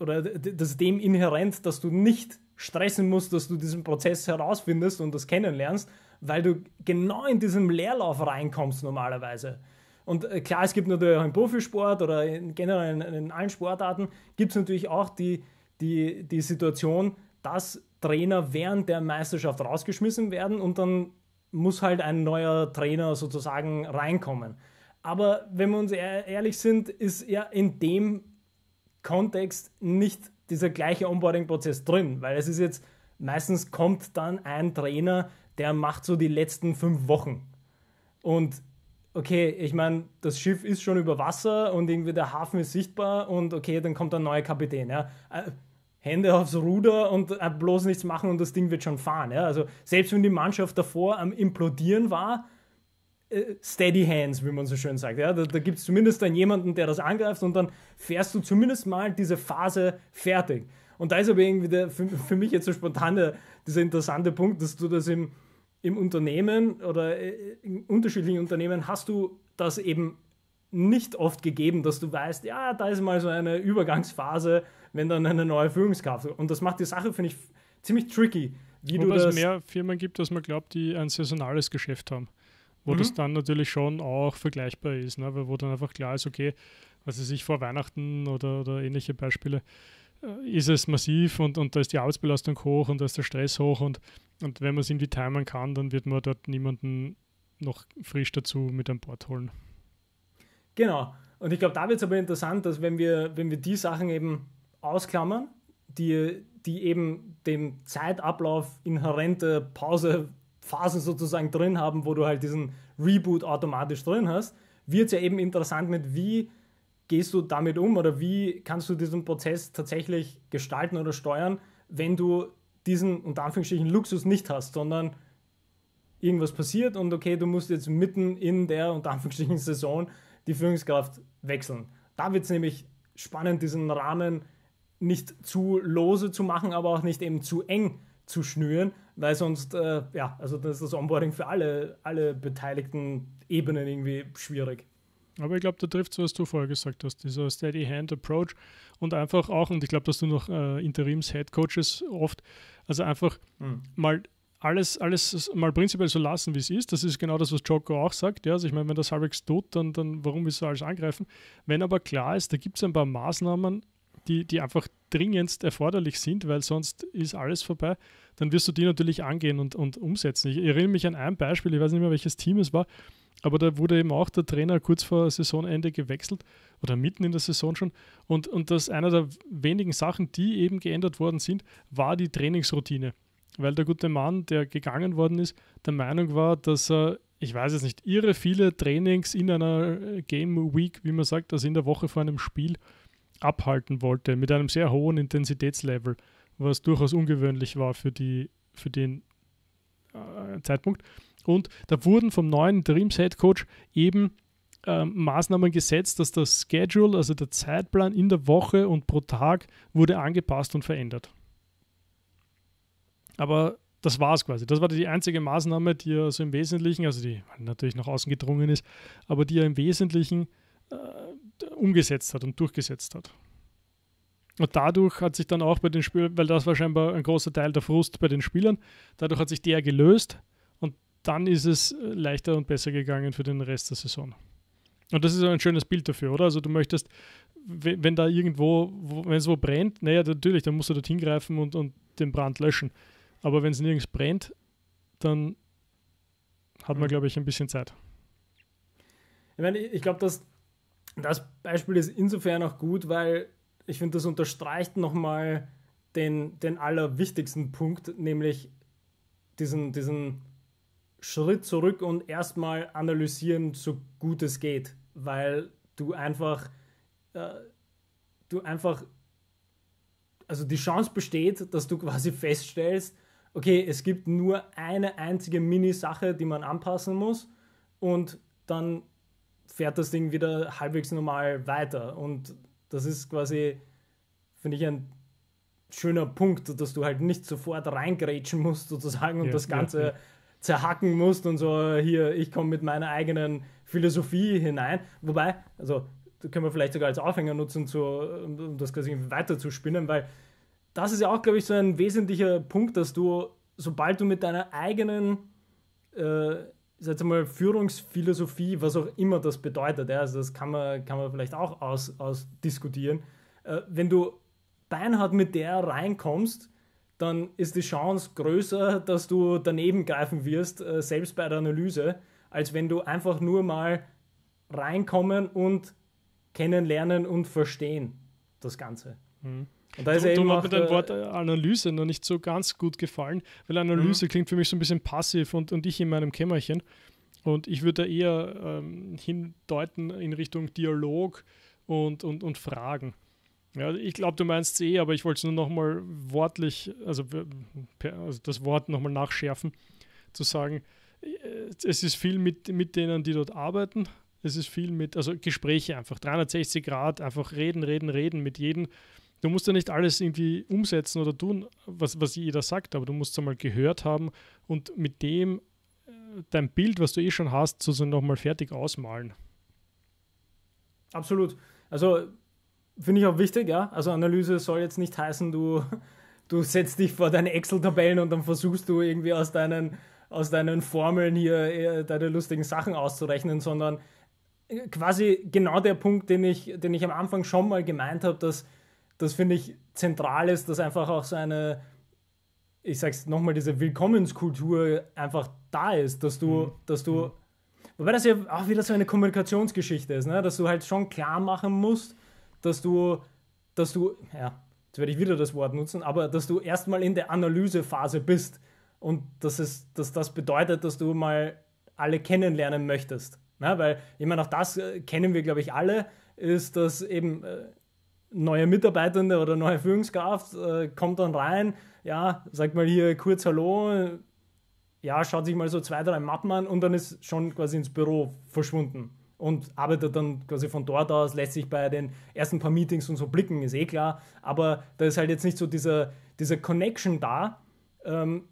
oder das dem inhärent, dass du nicht stressen musst, dass du diesen Prozess herausfindest und das kennenlernst, weil du genau in diesem Leerlauf reinkommst normalerweise. Und äh, klar, es gibt natürlich auch im Profisport oder in generell in, in allen Sportarten gibt es natürlich auch die, die, die Situation, dass Trainer während der Meisterschaft rausgeschmissen werden und dann muss halt ein neuer Trainer sozusagen reinkommen. Aber wenn wir uns ehrlich sind, ist ja in dem Kontext nicht dieser gleiche Onboarding-Prozess drin, weil es ist jetzt meistens kommt dann ein Trainer, der macht so die letzten fünf Wochen. Und okay, ich meine, das Schiff ist schon über Wasser und irgendwie der Hafen ist sichtbar und okay, dann kommt ein neuer Kapitän. Ja. Äh, Hände aufs Ruder und äh, bloß nichts machen und das Ding wird schon fahren. Ja? Also selbst wenn die Mannschaft davor am Implodieren war, äh, Steady Hands, wie man so schön sagt. Ja? Da, da gibt es zumindest dann jemanden, der das angreift und dann fährst du zumindest mal diese Phase fertig. Und da ist aber irgendwie der, für, für mich jetzt so spontan der, dieser interessante Punkt, dass du das im, im Unternehmen oder äh, in unterschiedlichen Unternehmen hast du das eben nicht oft gegeben, dass du weißt, ja, da ist mal so eine Übergangsphase, wenn dann eine neue Führungskraft. Und das macht die Sache, finde ich, ziemlich tricky. Wie Wobei du es mehr Firmen gibt, dass man glaubt, die ein saisonales Geschäft haben. Wo mhm. das dann natürlich schon auch vergleichbar ist, ne? Weil wo dann einfach klar ist, okay, was weiß ich, vor Weihnachten oder, oder ähnliche Beispiele, äh, ist es massiv und, und da ist die Arbeitsbelastung hoch und da ist der Stress hoch und, und wenn man es irgendwie timen kann, dann wird man dort niemanden noch frisch dazu mit an Bord holen. Genau. Und ich glaube, da wird es aber interessant, dass wenn wir, wenn wir die Sachen eben ausklammern, die, die eben dem Zeitablauf inhärente Pausephasen sozusagen drin haben, wo du halt diesen Reboot automatisch drin hast, wird es ja eben interessant mit, wie gehst du damit um oder wie kannst du diesen Prozess tatsächlich gestalten oder steuern, wenn du diesen unter Anführungsstrichen Luxus nicht hast, sondern irgendwas passiert und okay, du musst jetzt mitten in der unter Anführungsstrichen Saison die Führungskraft wechseln. Da wird es nämlich spannend, diesen Rahmen nicht zu lose zu machen, aber auch nicht eben zu eng zu schnüren, weil sonst, äh, ja, also das ist das Onboarding für alle, alle beteiligten Ebenen irgendwie schwierig. Aber ich glaube, da trifft es, was du vorher gesagt hast, dieser Steady Hand Approach und einfach auch, und ich glaube, dass du noch äh, Interims-Head Coaches oft, also einfach mhm. mal alles, alles mal prinzipiell so lassen, wie es ist. Das ist genau das, was Joko auch sagt. Ja, also ich meine, wenn das halbwegs tut, dann, dann warum ist du alles angreifen? Wenn aber klar ist, da gibt es ein paar Maßnahmen, die, die einfach dringendst erforderlich sind, weil sonst ist alles vorbei, dann wirst du die natürlich angehen und, und umsetzen. Ich erinnere mich an ein Beispiel, ich weiß nicht mehr, welches Team es war, aber da wurde eben auch der Trainer kurz vor Saisonende gewechselt oder mitten in der Saison schon. Und, und das einer der wenigen Sachen, die eben geändert worden sind, war die Trainingsroutine. Weil der gute Mann, der gegangen worden ist, der Meinung war, dass er, ich weiß jetzt nicht, irre viele Trainings in einer Game Week, wie man sagt, also in der Woche vor einem Spiel, abhalten wollte, mit einem sehr hohen Intensitätslevel, was durchaus ungewöhnlich war für, die, für den äh, Zeitpunkt. Und da wurden vom neuen Interims-Headcoach eben ähm, Maßnahmen gesetzt, dass das Schedule, also der Zeitplan in der Woche und pro Tag, wurde angepasst und verändert. Aber das war es quasi. Das war die einzige Maßnahme, die ja so im Wesentlichen, also die natürlich nach außen gedrungen ist, aber die ja im Wesentlichen äh, umgesetzt hat und durchgesetzt hat. Und dadurch hat sich dann auch bei den Spielern, weil das war scheinbar ein großer Teil der Frust bei den Spielern, dadurch hat sich der gelöst und dann ist es äh, leichter und besser gegangen für den Rest der Saison. Und das ist ein schönes Bild dafür, oder? Also du möchtest, wenn da irgendwo, wenn es wo brennt, naja, natürlich, dann musst du dorthin greifen und, und den Brand löschen. Aber wenn es nirgends brennt, dann hat man, mhm. glaube ich, ein bisschen Zeit. Ich meine, ich glaube, dass das Beispiel ist insofern auch gut, weil ich finde, das unterstreicht nochmal den, den allerwichtigsten Punkt, nämlich diesen, diesen Schritt zurück und erstmal analysieren, so gut es geht, weil du einfach, äh, du einfach, also die Chance besteht, dass du quasi feststellst, okay, es gibt nur eine einzige Mini-Sache, die man anpassen muss und dann fährt das Ding wieder halbwegs normal weiter. Und das ist quasi, finde ich, ein schöner Punkt, dass du halt nicht sofort reingrätschen musst sozusagen und ja, das Ganze ja, zerhacken musst und so, hier, ich komme mit meiner eigenen Philosophie hinein. Wobei, also da können wir vielleicht sogar als Aufhänger nutzen, zu, um das quasi weiter zu spinnen, weil das ist ja auch, glaube ich, so ein wesentlicher Punkt, dass du, sobald du mit deiner eigenen äh, jetzt einmal Führungsphilosophie, was auch immer das bedeutet, ja, also das kann man, kann man vielleicht auch aus, ausdiskutieren. Äh, wenn du beinhart mit der reinkommst, dann ist die Chance größer, dass du daneben greifen wirst, äh, selbst bei der Analyse, als wenn du einfach nur mal reinkommen und kennenlernen und verstehen das Ganze. Mhm. Und da ist Darum, darum hat mir dein Wort Analyse noch nicht so ganz gut gefallen, weil Analyse mhm. klingt für mich so ein bisschen passiv und, und ich in meinem Kämmerchen. Und ich würde da eher ähm, hindeuten in Richtung Dialog und, und, und Fragen. Ja, also ich glaube, du meinst es eh, aber ich wollte es nur nochmal wortlich, also, per, also, das Wort nochmal nachschärfen, zu sagen, äh, es ist viel mit, mit denen, die dort arbeiten. Es ist viel mit, also Gespräche einfach, 360 Grad, einfach reden, reden, reden mit jedem du musst ja nicht alles irgendwie umsetzen oder tun, was, was jeder sagt, aber du musst es einmal gehört haben und mit dem äh, dein Bild, was du eh schon hast, sozusagen nochmal fertig ausmalen. Absolut. Also finde ich auch wichtig, ja. Also Analyse soll jetzt nicht heißen, du, du setzt dich vor deine Excel-Tabellen und dann versuchst du irgendwie aus deinen, aus deinen Formeln hier äh, deine lustigen Sachen auszurechnen, sondern äh, quasi genau der Punkt, den ich, den ich am Anfang schon mal gemeint habe, dass das finde ich zentral ist, dass einfach auch so eine, ich sag's nochmal, diese Willkommenskultur einfach da ist, dass du, mhm. dass du, mhm. wobei das ja auch wieder so eine Kommunikationsgeschichte ist, ne? dass du halt schon klar machen musst, dass du, dass du, ja, jetzt werde ich wieder das Wort nutzen, aber dass du erstmal in der Analysephase bist und dass, es, dass das bedeutet, dass du mal alle kennenlernen möchtest. Ne? Weil, ich meine, auch das äh, kennen wir, glaube ich, alle, ist, dass eben, äh, neue Mitarbeitende oder neue Führungskraft äh, kommt dann rein, ja, sagt mal hier kurz Hallo, ja, schaut sich mal so zwei, drei Mappen an und dann ist schon quasi ins Büro verschwunden und arbeitet dann quasi von dort aus, lässt sich bei den ersten paar Meetings und so blicken, ist eh klar, aber da ist halt jetzt nicht so dieser, diese Connection da ähm,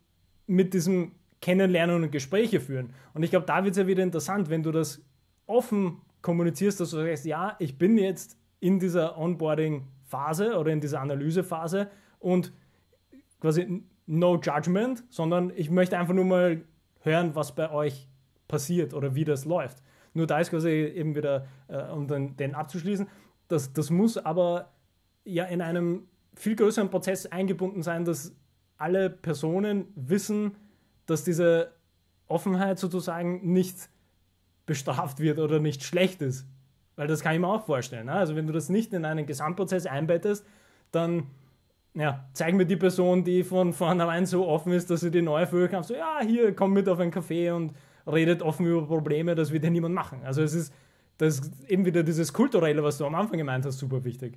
mit diesem Kennenlernen und Gespräche führen. Und ich glaube, da wird es ja wieder interessant, wenn du das offen kommunizierst, dass du sagst, ja, ich bin jetzt in dieser Onboarding-Phase oder in dieser Analysephase und quasi no judgment, sondern ich möchte einfach nur mal hören, was bei euch passiert oder wie das läuft. Nur da ist quasi eben wieder, äh, um den, den abzuschließen, das, das muss aber ja in einem viel größeren Prozess eingebunden sein, dass alle Personen wissen, dass diese Offenheit sozusagen nicht bestraft wird oder nicht schlecht ist, weil das kann ich mir auch vorstellen. Ne? Also wenn du das nicht in einen Gesamtprozess einbettest, dann ja, zeig mir die Person, die von vornherein so offen ist, dass sie die neue erfüllen kann. So, ja, hier, komm mit auf einen Café und redet offen über Probleme, das wird ja niemand machen. Also es ist, das ist eben wieder dieses Kulturelle, was du am Anfang gemeint hast, super wichtig.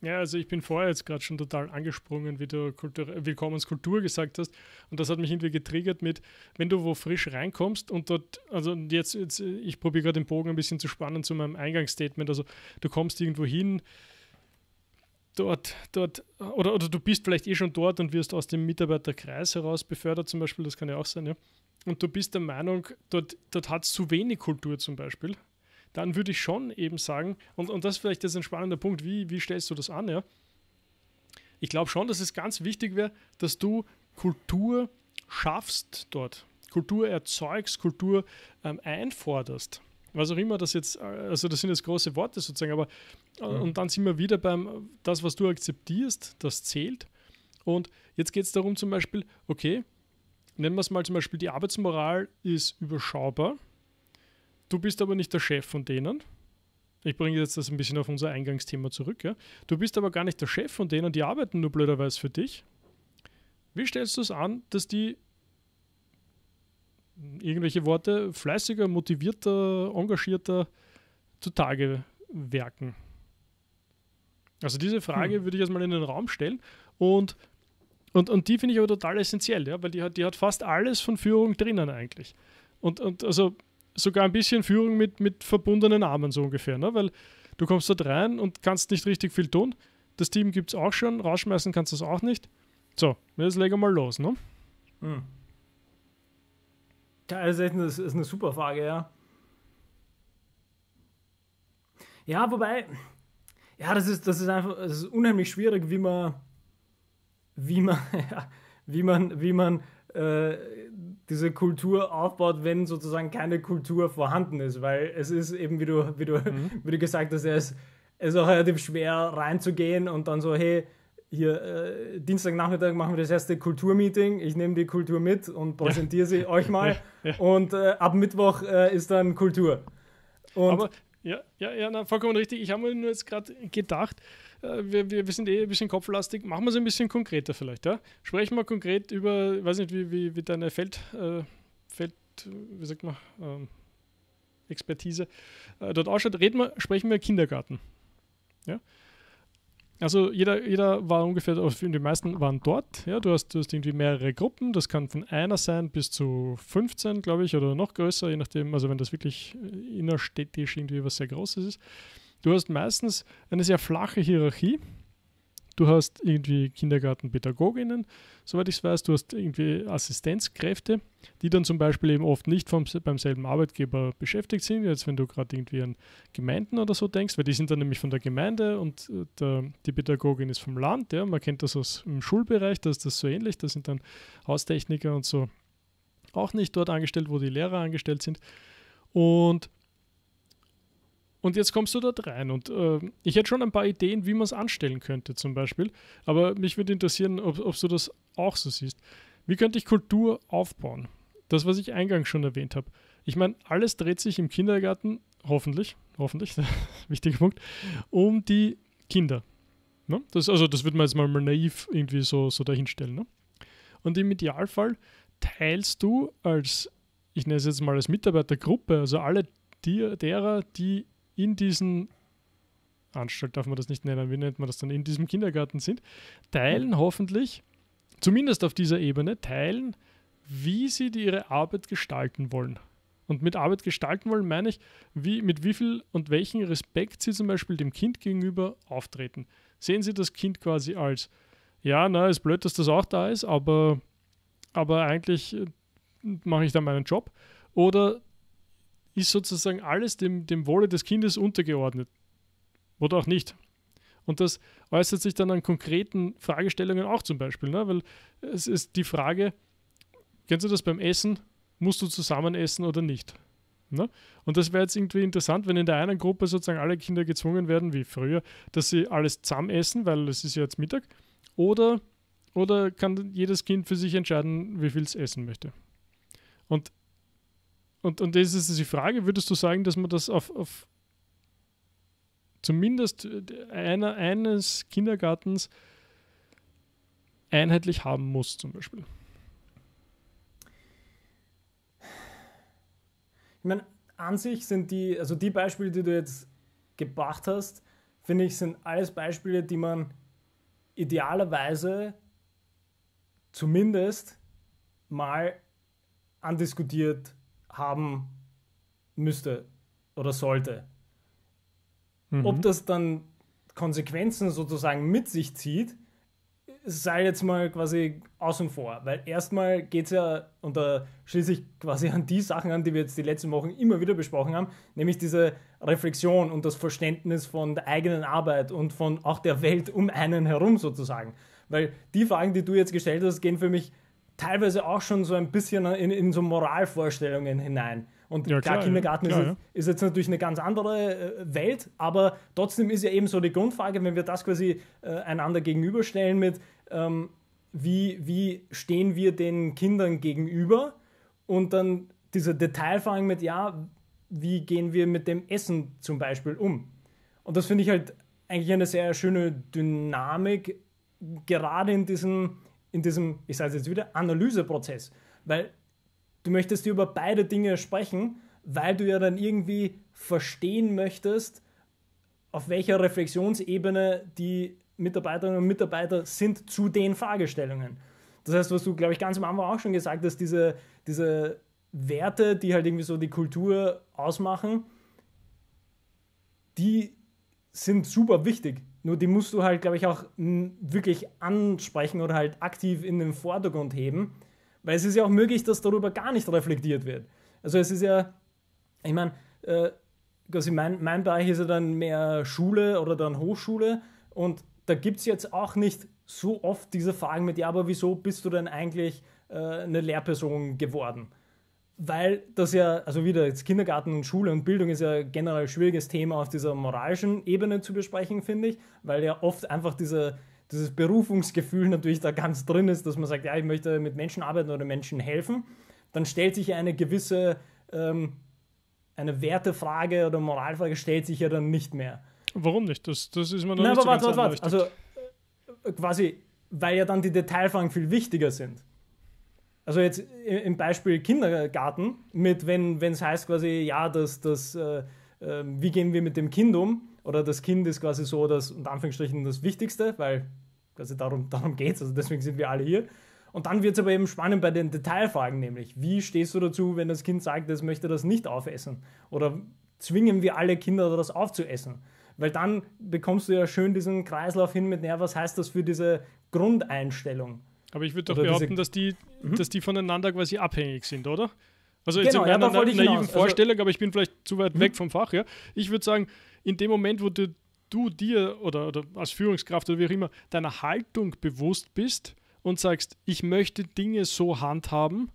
Ja, also ich bin vorher jetzt gerade schon total angesprungen, wie du Kultur, Willkommenskultur gesagt hast. Und das hat mich irgendwie getriggert mit, wenn du wo frisch reinkommst und dort, also jetzt, jetzt ich probiere gerade den Bogen ein bisschen zu spannen zu meinem Eingangsstatement. Also du kommst irgendwo hin, dort, dort, oder, oder du bist vielleicht eh schon dort und wirst aus dem Mitarbeiterkreis heraus befördert, zum Beispiel, das kann ja auch sein, ja. Und du bist der Meinung, dort, dort hat es zu wenig Kultur zum Beispiel dann würde ich schon eben sagen, und, und das ist vielleicht das ein spannender Punkt, wie, wie stellst du das an, ja? Ich glaube schon, dass es ganz wichtig wäre, dass du Kultur schaffst dort, Kultur erzeugst, Kultur ähm, einforderst was auch immer das jetzt, äh, also das sind jetzt große Worte sozusagen, aber äh, mhm. und dann sind wir wieder beim, das, was du akzeptierst, das zählt. Und jetzt geht es darum zum Beispiel, okay, nennen wir es mal zum Beispiel, die Arbeitsmoral ist überschaubar, Du bist aber nicht der Chef von denen. Ich bringe jetzt das ein bisschen auf unser Eingangsthema zurück. Ja? Du bist aber gar nicht der Chef von denen, die arbeiten nur blöderweise für dich. Wie stellst du es an, dass die irgendwelche Worte fleißiger, motivierter, engagierter zutage werken? Also diese Frage hm. würde ich erstmal in den Raum stellen und, und, und die finde ich aber total essentiell, ja? weil die hat, die hat fast alles von Führung drinnen eigentlich. Und, und also sogar ein bisschen Führung mit, mit verbundenen Armen so ungefähr, ne? weil du kommst dort rein und kannst nicht richtig viel tun. Das Team gibt es auch schon, rausschmeißen kannst du es auch nicht. So, jetzt legen wir mal los, ne? Hm. das ist, eine, das ist eine super Frage, ja. Ja, wobei, ja, das ist, das ist einfach, das ist unheimlich schwierig, wie man, wie man, (laughs) ja, wie man, wie man äh, diese Kultur aufbaut, wenn sozusagen keine Kultur vorhanden ist. Weil es ist eben, wie du, wie du, mhm. (laughs) wie du gesagt hast, es ist auch relativ schwer reinzugehen und dann so, hey, hier äh, Dienstagnachmittag machen wir das erste Kulturmeeting. Ich nehme die Kultur mit und präsentiere ja. sie (laughs) euch mal. Ja, ja. Und äh, ab Mittwoch äh, ist dann Kultur. Und Aber ja, ja, ja, na, vollkommen richtig. Ich habe mir nur jetzt gerade gedacht, äh, wir, wir, wir sind eh ein bisschen kopflastig, machen wir es ein bisschen konkreter vielleicht. Ja? Sprechen wir konkret über, ich weiß nicht, wie, wie, wie deine Feld, äh, Feld, wie sagt man, ähm, Expertise äh, dort ausschaut. Reden wir, sprechen wir Kindergarten. Ja? Also jeder, jeder war ungefähr, die meisten waren dort. Ja, du hast, du hast irgendwie mehrere Gruppen, das kann von einer sein bis zu 15, glaube ich, oder noch größer, je nachdem, also wenn das wirklich äh, innerstädtisch irgendwie was sehr Großes ist. Du hast meistens eine sehr flache Hierarchie. Du hast irgendwie Kindergartenpädagoginnen, soweit ich es weiß. Du hast irgendwie Assistenzkräfte, die dann zum Beispiel eben oft nicht vom, beim selben Arbeitgeber beschäftigt sind, Jetzt, wenn du gerade irgendwie an Gemeinden oder so denkst, weil die sind dann nämlich von der Gemeinde und äh, der, die Pädagogin ist vom Land. Ja. Man kennt das aus dem Schulbereich, da ist das so ähnlich. Da sind dann Haustechniker und so auch nicht dort angestellt, wo die Lehrer angestellt sind. Und und jetzt kommst du dort rein. Und äh, ich hätte schon ein paar Ideen, wie man es anstellen könnte, zum Beispiel. Aber mich würde interessieren, ob, ob du das auch so siehst. Wie könnte ich Kultur aufbauen? Das, was ich eingangs schon erwähnt habe. Ich meine, alles dreht sich im Kindergarten, hoffentlich, hoffentlich, (laughs) wichtiger Punkt, um die Kinder. Ne? Das, also, das wird man jetzt mal naiv irgendwie so, so dahinstellen. Ne? Und im Idealfall teilst du als, ich nenne es jetzt mal als Mitarbeitergruppe, also alle die, derer, die in diesen Anstalt darf man das nicht nennen, wie nennt man das dann, in diesem Kindergarten sind, teilen hoffentlich, zumindest auf dieser Ebene, teilen, wie sie die, ihre Arbeit gestalten wollen. Und mit Arbeit gestalten wollen meine ich, wie, mit wie viel und welchen Respekt sie zum Beispiel dem Kind gegenüber auftreten. Sehen sie das Kind quasi als, ja, na, ist blöd, dass das auch da ist, aber, aber eigentlich äh, mache ich da meinen Job. Oder ist sozusagen alles dem, dem Wohle des Kindes untergeordnet. Oder auch nicht. Und das äußert sich dann an konkreten Fragestellungen auch zum Beispiel, ne? weil es ist die Frage, kennst du das beim Essen, musst du zusammen essen oder nicht? Ne? Und das wäre jetzt irgendwie interessant, wenn in der einen Gruppe sozusagen alle Kinder gezwungen werden, wie früher, dass sie alles zusammen essen, weil es ist ja jetzt Mittag, oder, oder kann jedes Kind für sich entscheiden, wie viel es essen möchte. Und und, und das ist die Frage, würdest du sagen, dass man das auf, auf zumindest einer, eines Kindergartens einheitlich haben muss, zum Beispiel? Ich meine, an sich sind die, also die Beispiele, die du jetzt gebracht hast, finde ich, sind alles Beispiele, die man idealerweise zumindest mal andiskutiert haben müsste oder sollte. Mhm. Ob das dann Konsequenzen sozusagen mit sich zieht, sei jetzt mal quasi außen vor, weil erstmal geht es ja, und da schließe ich quasi an die Sachen an, die wir jetzt die letzten Wochen immer wieder besprochen haben, nämlich diese Reflexion und das Verständnis von der eigenen Arbeit und von auch der Welt um einen herum sozusagen. Weil die Fragen, die du jetzt gestellt hast, gehen für mich teilweise auch schon so ein bisschen in, in so Moralvorstellungen hinein. Und ja, klar, klar, Kindergarten ja, ist, ja. ist, jetzt natürlich eine ganz andere äh, Welt, aber trotzdem ist ja eben so die Grundfrage, wenn wir das quasi äh, einander gegenüberstellen mit, ähm, wie, wie stehen wir den Kindern gegenüber und dann dieser Detailfragen mit, ja, wie gehen wir mit dem Essen zum Beispiel um? Und das finde ich halt eigentlich eine sehr schöne Dynamik, gerade in diesem in diesem, ich sage es jetzt wieder, Analyseprozess. Weil du möchtest über beide Dinge sprechen, weil du ja dann irgendwie verstehen möchtest, auf welcher Reflexionsebene die Mitarbeiterinnen und Mitarbeiter sind zu den Fragestellungen. Das heißt, was du, glaube ich, ganz am Anfang auch schon gesagt hast, diese, diese Werte, die halt irgendwie so die Kultur ausmachen, die sind super wichtig nur die musst du halt, glaube ich, auch wirklich ansprechen oder halt aktiv in den Vordergrund heben, weil es ist ja auch möglich, dass darüber gar nicht reflektiert wird. Also es ist ja, ich meine, äh, quasi mein, mein Bereich ist ja dann mehr Schule oder dann Hochschule und da gibt es jetzt auch nicht so oft diese Fragen mit, ja, aber wieso bist du denn eigentlich äh, eine Lehrperson geworden? weil das ja, also wieder jetzt Kindergarten und Schule und Bildung ist ja generell ein schwieriges Thema auf dieser moralischen Ebene zu besprechen, finde ich, weil ja oft einfach diese, dieses Berufungsgefühl natürlich da ganz drin ist, dass man sagt, ja, ich möchte mit Menschen arbeiten oder Menschen helfen. Dann stellt sich ja eine gewisse, ähm, eine Wertefrage oder Moralfrage stellt sich ja dann nicht mehr. Warum nicht? Das, das ist mir noch Nein, nicht aber so warte, warte, warte. Also äh, quasi, weil ja dann die Detailfragen viel wichtiger sind also jetzt im Beispiel Kindergarten, mit wenn es heißt quasi, ja, dass das, äh, ähm, wie gehen wir mit dem Kind um? Oder das Kind ist quasi so das, unter Anführungsstrichen, das Wichtigste, weil quasi darum, (laughs) darum geht es, also deswegen sind wir alle hier. Und dann wird es aber eben spannend bei den Detailfragen, nämlich wie stehst du dazu, wenn das Kind sagt, es möchte das nicht aufessen? Oder zwingen wir alle Kinder das aufzuessen? Weil dann bekommst du ja schön diesen Kreislauf hin mit, naja, was heißt das für diese Grundeinstellung? Aber ich würde doch Oder behaupten, dass die mhm. dass die voneinander quasi abhängig sind, oder? Also jetzt genau, in meiner ja, naiven hinaus. Also Vorstellung, also, aber ich bin vielleicht zu weit mhm. weg vom Fach, ja. Ich würde sagen, in dem Moment, wo du, du dir oder, oder als Führungskraft oder wie auch immer deiner Haltung bewusst bist und sagst, ich möchte Dinge so handhaben,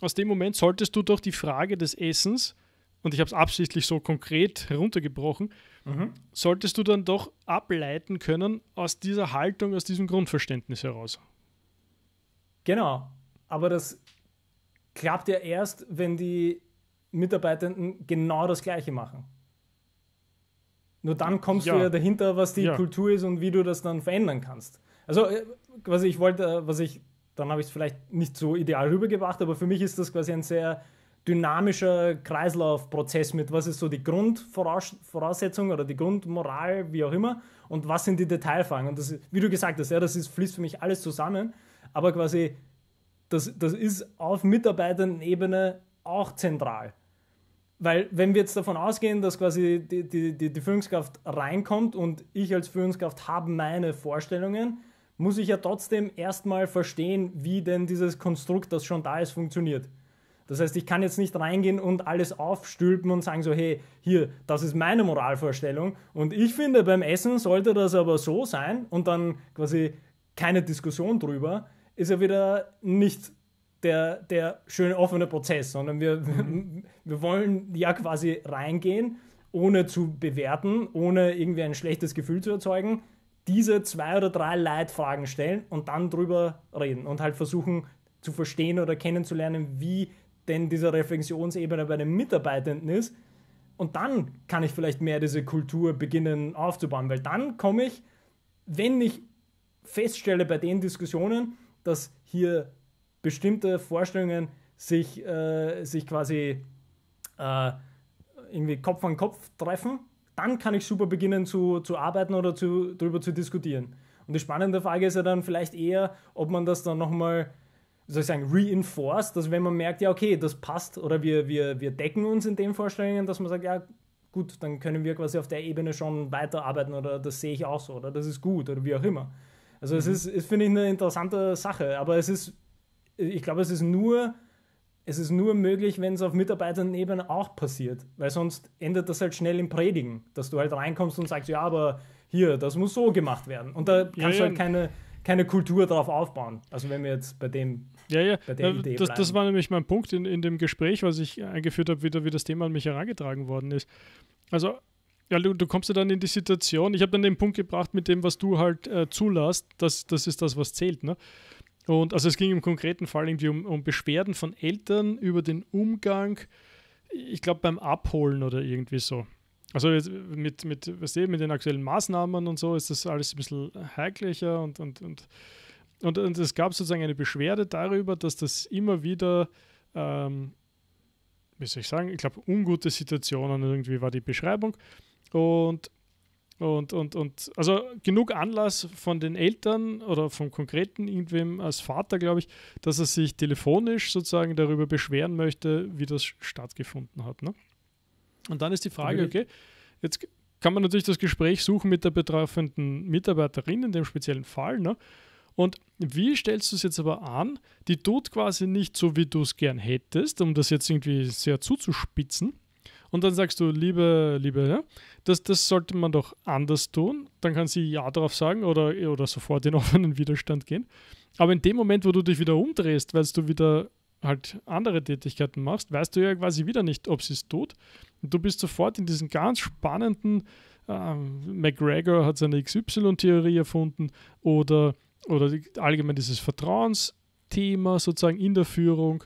aus dem Moment solltest du doch die Frage des Essens, und ich habe es absichtlich so konkret heruntergebrochen, mhm. solltest du dann doch ableiten können aus dieser Haltung, aus diesem Grundverständnis heraus. Genau aber das klappt ja erst, wenn die Mitarbeitenden genau das Gleiche machen. Nur dann kommst ja. du ja dahinter, was die ja. Kultur ist und wie du das dann verändern kannst. Also, äh, was ich wollte, äh, was ich, dann habe ich es vielleicht nicht so ideal rübergebracht, aber für mich ist das quasi ein sehr dynamischer Kreislaufprozess mit, was ist so die Grundvoraussetzung oder die Grundmoral, wie auch immer, und was sind die Detailfragen. Und das, wie du gesagt hast, ja, das ist, fließt für mich alles zusammen, aber quasi das, das ist auf Mitarbeitendenebene auch zentral. Weil wenn wir jetzt davon ausgehen, dass quasi die, die, die, die Führungskraft reinkommt und ich als Führungskraft habe meine Vorstellungen, muss ich ja trotzdem erstmal verstehen, wie denn dieses Konstrukt, das schon da ist, funktioniert. Das heißt, ich kann jetzt nicht reingehen und alles aufstülpen und sagen so, hey, hier, das ist meine Moralvorstellung und ich finde, beim Essen sollte das aber so sein und dann quasi keine Diskussion drüber, ist ja wieder nicht der, der schöne offene Prozess, sondern wir, mhm. (laughs) wir wollen ja quasi reingehen, ohne zu bewerten, ohne irgendwie ein schlechtes Gefühl zu erzeugen, diese zwei oder drei Leitfragen stellen und dann drüber reden und halt versuchen zu verstehen oder kennenzulernen, wie denn diese Reflexionsebene bei den Mitarbeitenden ist. Und dann kann ich vielleicht mehr diese Kultur beginnen aufzubauen, weil dann komme ich, wenn ich feststelle bei den Diskussionen, dass hier bestimmte Vorstellungen sich, äh, sich quasi äh, irgendwie Kopf an Kopf treffen, dann kann ich super beginnen zu, zu arbeiten oder zu, darüber zu diskutieren. Und die spannende Frage ist ja dann vielleicht eher, ob man das dann nochmal, soll ich sagen, reinforced, dass wenn man merkt, ja, okay, das passt oder wir, wir, wir decken uns in den Vorstellungen, dass man sagt, ja, gut, dann können wir quasi auf der Ebene schon weiterarbeiten oder das sehe ich auch so oder das ist gut oder wie auch immer. Also mhm. es ist, ist finde ich, eine interessante Sache, aber es ist, ich glaube, es ist nur, es ist nur möglich, wenn es auf Mitarbeiterenebene auch passiert, weil sonst endet das halt schnell im Predigen, dass du halt reinkommst und sagst, ja, aber hier, das muss so gemacht werden. Und da kannst ja, du halt ja. keine, keine Kultur drauf aufbauen. Also wenn wir jetzt bei dem ja, ja. Äh, das, das, war nämlich mein Punkt in, in dem Gespräch, was ich eingeführt habe, wieder, wie das Thema an mich herangetragen worden ist. Also ja, du, du kommst ja dann in die Situation, ich habe dann den Punkt gebracht mit dem, was du halt äh, zulässt, das, das ist das, was zählt. Ne? Und also es ging im konkreten Fall irgendwie um, um Beschwerden von Eltern über den Umgang, ich glaube beim Abholen oder irgendwie so. Also mit, mit, was mit den aktuellen Maßnahmen und so ist das alles ein bisschen heiklicher und, und, und, und, und es gab sozusagen eine Beschwerde darüber, dass das immer wieder, ähm, wie soll ich sagen, ich glaube, ungute Situationen irgendwie war die Beschreibung und, und, und, und also genug Anlass von den Eltern oder vom konkreten irgendwem als Vater, glaube ich, dass er sich telefonisch sozusagen darüber beschweren möchte, wie das stattgefunden hat. Ne? Und dann ist die Frage, okay, jetzt kann man natürlich das Gespräch suchen mit der betroffenen Mitarbeiterin in dem speziellen Fall. Ne? Und wie stellst du es jetzt aber an? Die tut quasi nicht so, wie du es gern hättest, um das jetzt irgendwie sehr zuzuspitzen, und dann sagst du, liebe, liebe, ja, das, das sollte man doch anders tun. Dann kann sie Ja darauf sagen oder, oder sofort in (laughs) offenen Widerstand gehen. Aber in dem Moment, wo du dich wieder umdrehst, weil du wieder halt andere Tätigkeiten machst, weißt du ja quasi wieder nicht, ob sie es tut. Und du bist sofort in diesen ganz spannenden, äh, McGregor hat seine XY-Theorie erfunden oder, oder allgemein dieses Vertrauensthema sozusagen in der Führung.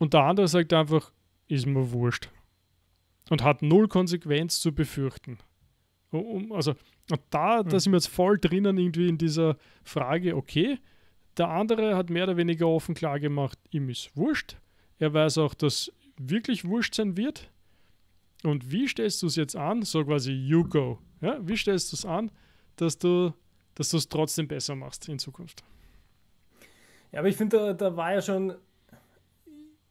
Und der andere sagt einfach, ist mir wurscht und hat null Konsequenz zu befürchten. Also, da, hm. da sind wir jetzt voll drinnen irgendwie in dieser Frage, okay, der andere hat mehr oder weniger offen klar gemacht, ihm ist wurscht. Er weiß auch, dass wirklich wurscht sein wird. Und wie stellst du es jetzt an? So quasi, you go. Ja, wie stellst du es an, dass du dass du es trotzdem besser machst in Zukunft? Ja, aber ich finde, da, da war ja schon,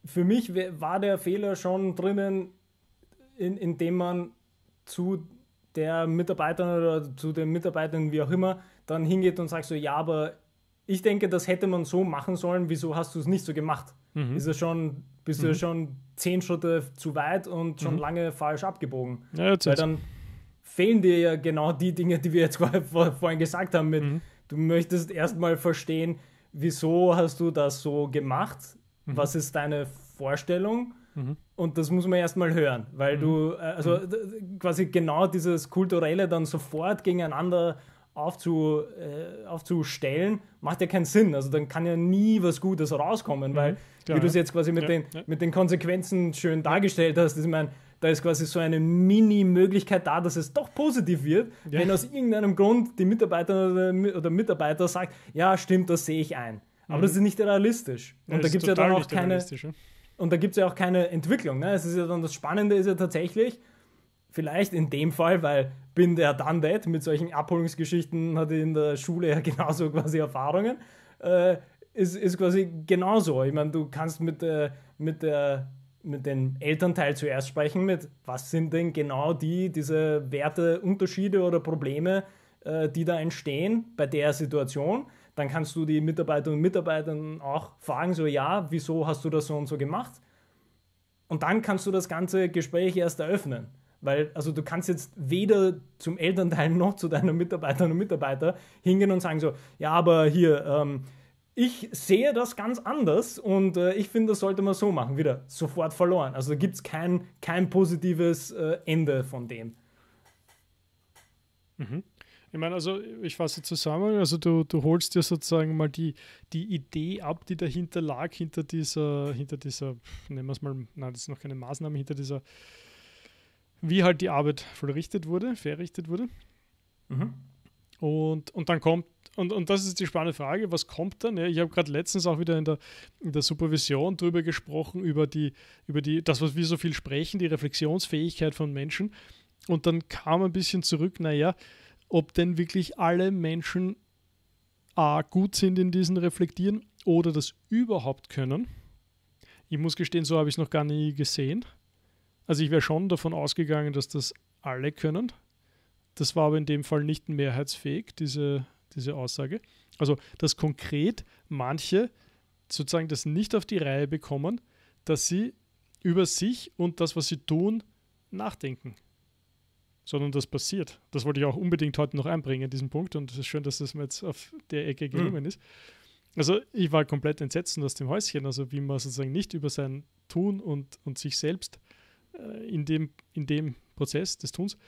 für mich war der Fehler schon drinnen, in, indem man zu der Mitarbeiterin oder zu den Mitarbeitern, wie auch immer, dann hingeht und sagt so, ja, aber ich denke, das hätte man so machen sollen, wieso hast du es nicht so gemacht? Mhm. Ist ja schon, bist mhm. ja schon zehn Schritte zu weit und schon mhm. lange falsch abgebogen. Ja, Weil dann fehlen dir ja genau die Dinge, die wir jetzt vor, vorhin gesagt haben mit, mhm. du möchtest erstmal verstehen, wieso hast du das so gemacht? Mhm. Was ist deine Vorstellung? Und das muss man erstmal hören, weil mhm. du, äh, also mhm. quasi genau dieses Kulturelle dann sofort gegeneinander aufzu, äh, aufzustellen, macht ja keinen Sinn. Also dann kann ja nie was Gutes rauskommen, mhm. weil, Klar, wie du es jetzt quasi mit, ja, den, ja. mit den Konsequenzen schön dargestellt hast, ich meine, da ist quasi so eine Mini-Möglichkeit da, dass es doch positiv wird, ja. wenn aus irgendeinem Grund die Mitarbeiter oder, oder Mitarbeiter sagt, ja, stimmt, das sehe ich ein. Aber mhm. das ist nicht realistisch. Und da gibt es ja dann auch keine. Und da gibt es ja auch keine Entwicklung. Ne? Es ist ja dann das Spannende ist ja tatsächlich, vielleicht in dem Fall, weil bin der done that, mit solchen Abholungsgeschichten hatte in der Schule ja (laughs) genauso quasi Erfahrungen, äh, ist, ist quasi genauso. Ich meine, du kannst mit, äh, mit der mit dem Elternteil zuerst sprechen, mit was sind denn genau die, diese Unterschiede oder Probleme, äh, die da entstehen bei der Situation dann kannst du die Mitarbeiterinnen und Mitarbeiter auch fragen, so ja, wieso hast du das so und so gemacht? Und dann kannst du das ganze Gespräch erst eröffnen. Weil, also du kannst jetzt weder zum Elternteil (laughs) noch zu deinen Mitarbeiterinnen und Mitarbeiter hingehen und sagen so, ja, aber hier, ähm, ich sehe das ganz anders und äh, ich finde, das sollte man so machen. Wieder sofort verloren. Also da gibt es kein, kein positives äh, Ende von dem. Mhm. Ich meine, also ich fasse zusammen, also du, du holst dir sozusagen mal die, die Idee ab, die dahinter lag, hinter dieser, hinter dieser, nennen wir es mal, nein, das ist noch keine Maßnahme, hinter dieser, wie halt die Arbeit vollrichtet wurde, verrichtet wurde. Mhm. Und, und dann kommt, und, und das ist die spannende Frage, was kommt dann? Ja, ich habe gerade letztens auch wieder in der, in der Supervision darüber gesprochen, über die, über die, das, was wir so viel sprechen, die Reflexionsfähigkeit von Menschen. Und dann kam ein bisschen zurück, naja, ob denn wirklich alle Menschen A, gut sind in diesen Reflektieren oder das überhaupt können. Ich muss gestehen, so habe ich es noch gar nie gesehen. Also ich wäre schon davon ausgegangen, dass das alle können. Das war aber in dem Fall nicht mehrheitsfähig, diese, diese Aussage. Also, dass konkret manche sozusagen das nicht auf die Reihe bekommen, dass sie über sich und das, was sie tun, nachdenken sondern das passiert. Das wollte ich auch unbedingt heute noch einbringen, diesen Punkt. Und es ist schön, dass das mir jetzt auf der Ecke gelungen mhm. ist. Also ich war komplett entsetzt aus dem Häuschen, also wie man sozusagen nicht über sein Tun und, und sich selbst äh, in, dem, in dem Prozess des Tuns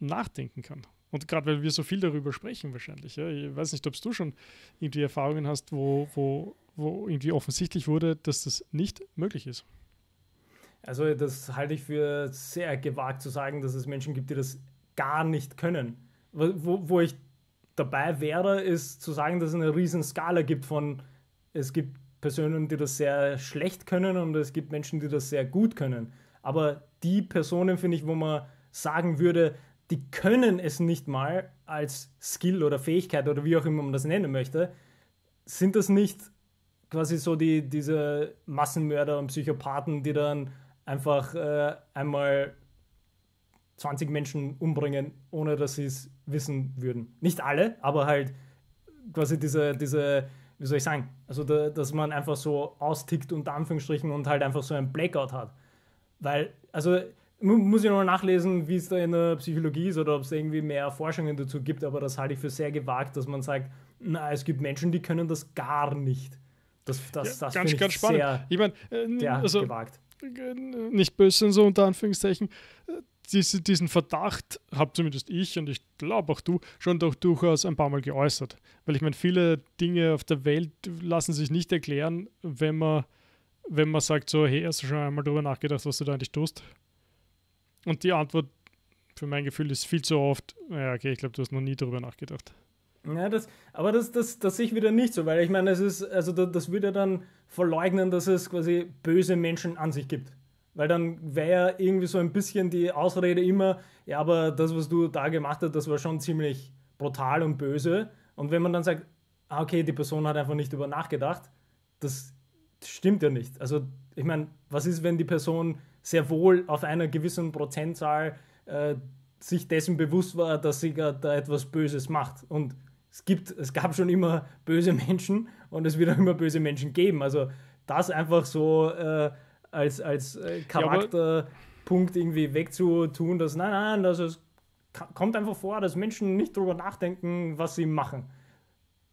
nachdenken kann. Und gerade weil wir so viel darüber sprechen wahrscheinlich. Ja? Ich weiß nicht, ob du schon irgendwie Erfahrungen hast, wo, wo, wo irgendwie offensichtlich wurde, dass das nicht möglich ist. Also das halte ich für sehr gewagt zu sagen, dass es Menschen gibt, die das gar nicht können. Wo, wo ich dabei wäre, ist zu sagen, dass es eine riesen Skala gibt von, es gibt Personen, die das sehr schlecht können und es gibt Menschen, die das sehr gut können. Aber die Personen, finde ich, wo man sagen würde, die können es nicht mal als Skill oder Fähigkeit oder wie auch immer man das nennen möchte, sind das nicht quasi so die, diese Massenmörder und Psychopathen, die dann einfach äh, einmal 20 Menschen umbringen, ohne dass sie es wissen würden. Nicht alle, aber halt quasi diese, diese wie soll ich sagen, also da, dass man einfach so austickt unter Anführungsstrichen und halt einfach so ein Blackout hat. Weil, also muss ich nochmal nachlesen, wie es da in der Psychologie ist oder ob es irgendwie mehr Forschungen dazu gibt, aber das halte ich für sehr gewagt, dass man sagt, na, es gibt Menschen, die können das gar nicht. Das, das, ja, das ganz, ganz ich spannend. Sehr, ich meine, äh, also, gewagt nicht böse so unter Anführungszeichen, diese, diesen Verdacht habe zumindest ich und ich glaube auch du schon doch durchaus ein paar Mal geäußert. Weil ich meine, viele Dinge auf der Welt lassen sich nicht erklären, wenn man, wenn man sagt, so, hey, hast du schon einmal darüber nachgedacht, was du da eigentlich tust? Und die Antwort für mein Gefühl ist viel zu oft, ja, okay, ich glaube, du hast noch nie darüber nachgedacht. Ja, das, aber das, das, das sehe ich wieder nicht so, weil ich meine, es ist, also das, das würde ja dann verleugnen, dass es quasi böse Menschen an sich gibt. Weil dann wäre ja irgendwie so ein bisschen die Ausrede immer, ja, aber das, was du da gemacht hast, das war schon ziemlich brutal und böse. Und wenn man dann sagt, ah, okay, die Person hat einfach nicht über nachgedacht, das stimmt ja nicht. Also, ich meine, was ist, wenn die Person sehr wohl auf einer gewissen Prozentzahl äh, sich dessen bewusst war, dass sie da etwas Böses macht und es gibt, es gab schon immer böse Menschen und es wird auch immer böse Menschen geben. Also das einfach so äh, als, als äh, Charakterpunkt ja, irgendwie wegzutun, dass nein, nein, dass es kommt einfach vor, dass Menschen nicht darüber nachdenken, was sie machen.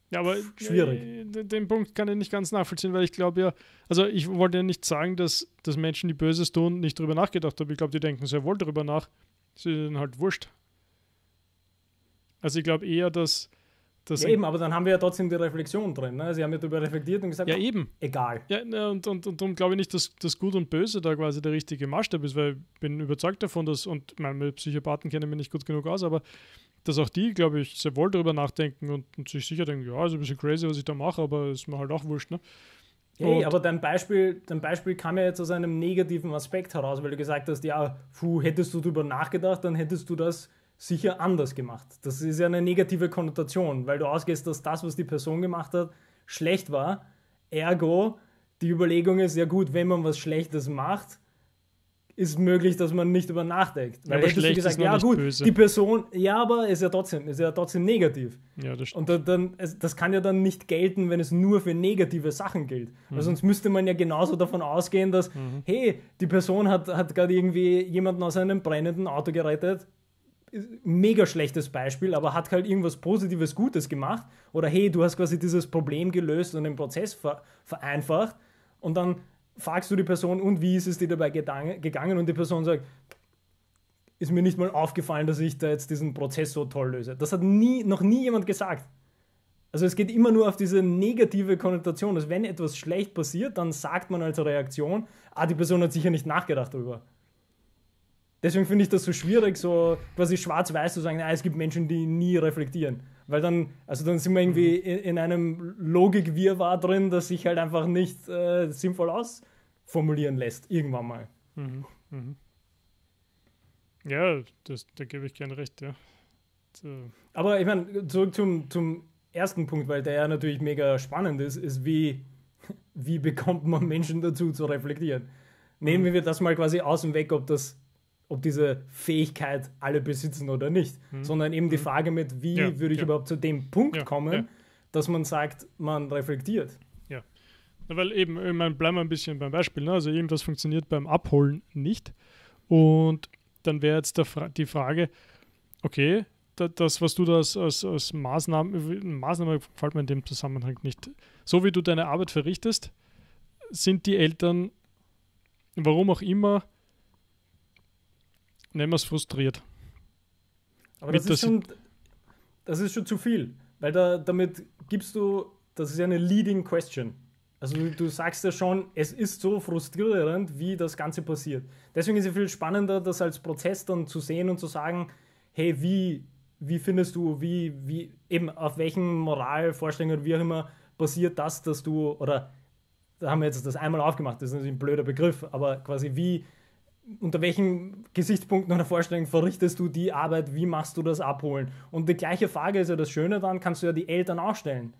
Ja, aber schwierig. Äh, den Punkt kann ich nicht ganz nachvollziehen, weil ich glaube ja, also ich wollte ja nicht sagen, dass, dass Menschen, die Böses tun, nicht darüber nachgedacht haben. Ich glaube, die denken sehr wohl darüber nach. Sie sind halt wurscht. Also ich glaube eher, dass, das ja, eben, aber dann haben wir ja trotzdem die Reflexion drin. Ne? Sie haben ja darüber reflektiert und gesagt, ja, eben. egal. Ja, und, und, und darum glaube ich nicht, dass das Gut und Böse da quasi der richtige Maßstab ist, weil ich bin überzeugt davon, dass, und meine Psychopathen kennen mich nicht gut genug aus, aber dass auch die, glaube ich, sehr wohl darüber nachdenken und, und, sich sicher denken, ja, ist ein bisschen crazy, was ich da mache, aber ist mir halt auch wurscht. Ne? Hey, eh, aber dein Beispiel, dein Beispiel kam ja jetzt aus einem negativen Aspekt heraus, weil du gesagt hast, ja, puh, hättest du darüber nachgedacht, dann hättest du das sicher anders gemacht. Das ist ja eine negative Konnotation, weil du ausgehst, dass das, was die Person gemacht hat, schlecht war. Ergo, die Überlegung ist ja gut, wenn man was Schlechtes macht, ist möglich, dass man nicht über nachdenkt. Weil aber schlecht gesagt, ist ja gut, böse. die Person, ja, aber ist ja trotzdem, ist ja trotzdem negativ. Ja, das stimmt. Und dann, das kann ja dann nicht gelten, wenn es nur für negative Sachen gilt. Mhm. Weil sonst müsste man ja genauso davon ausgehen, dass, mhm. hey, die Person hat, hat gerade irgendwie jemanden aus einem brennenden Auto gerettet, mega schlechtes Beispiel, aber hat halt irgendwas Positives, Gutes gemacht. Oder hey, du hast quasi dieses Problem gelöst und den Prozess ver vereinfacht. Und dann fragst du die Person, und wie ist es dir dabei gegangen? Und die Person sagt, ist mir nicht mal aufgefallen, dass ich da jetzt diesen Prozess so toll löse. Das hat nie, noch nie jemand gesagt. Also es geht immer nur auf diese negative Konnotation, dass wenn etwas schlecht passiert, dann sagt man als Reaktion, ah, die Person hat sicher nicht nachgedacht darüber. Deswegen finde ich das so schwierig, so quasi schwarz-weiß zu sagen, ah, es gibt Menschen, die nie reflektieren. Weil dann, also dann sind wir irgendwie mhm. in, in einem Logikwirrwarr drin, das sich halt einfach nicht äh, sinnvoll ausformulieren lässt, irgendwann mal. Mhm. Mhm. Ja, das, da gebe ich gerne recht, ja. So. Aber ich meine, zurück zum, zum ersten Punkt, weil der ja natürlich mega spannend ist, ist, wie, (laughs) wie bekommt man Menschen dazu zu reflektieren? Nehmen mhm. wir das mal quasi außen weg, ob das ob diese Fähigkeit alle besitzen oder nicht, mhm. sondern eben die hm. Frage mit, wie ja, würde ich ja. überhaupt zu dem Punkt ja, kommen, dass man sagt, man reflektiert. Ja, weil eben, ich meine, bleiben wir ein bisschen beim Beispiel, ne? also irgendwas funktioniert beim Abholen nicht und dann wäre jetzt Fra die Frage, okay, das, was du da als, als, als Maßnahme, Maßnahme gefällt mir in dem Zusammenhang nicht. So wie du deine Arbeit verrichtest, sind die Eltern, warum auch immer, nennen wir es frustriert. Aber das, das, ist schon, das ist schon zu viel, weil da, damit gibst du, das ist ja eine leading question. Also du, du sagst ja schon, es ist so frustrierend, wie das Ganze passiert. Deswegen ist es viel spannender, das als Prozess dann zu sehen und zu sagen, hey, wie, wie findest du, wie, wie, eben auf welchen Moralvorstellungen, wie auch immer, passiert das, dass du, oder da haben wir jetzt das einmal aufgemacht, das ist natürlich ein blöder Begriff, aber quasi wie unter welchen Gesichtspunkten oder Vorstellungen verrichtest du die Arbeit, wie machst du das abholen? Und die gleiche Frage ist ja das Schöne dann, kannst du ja die Eltern auch stellen.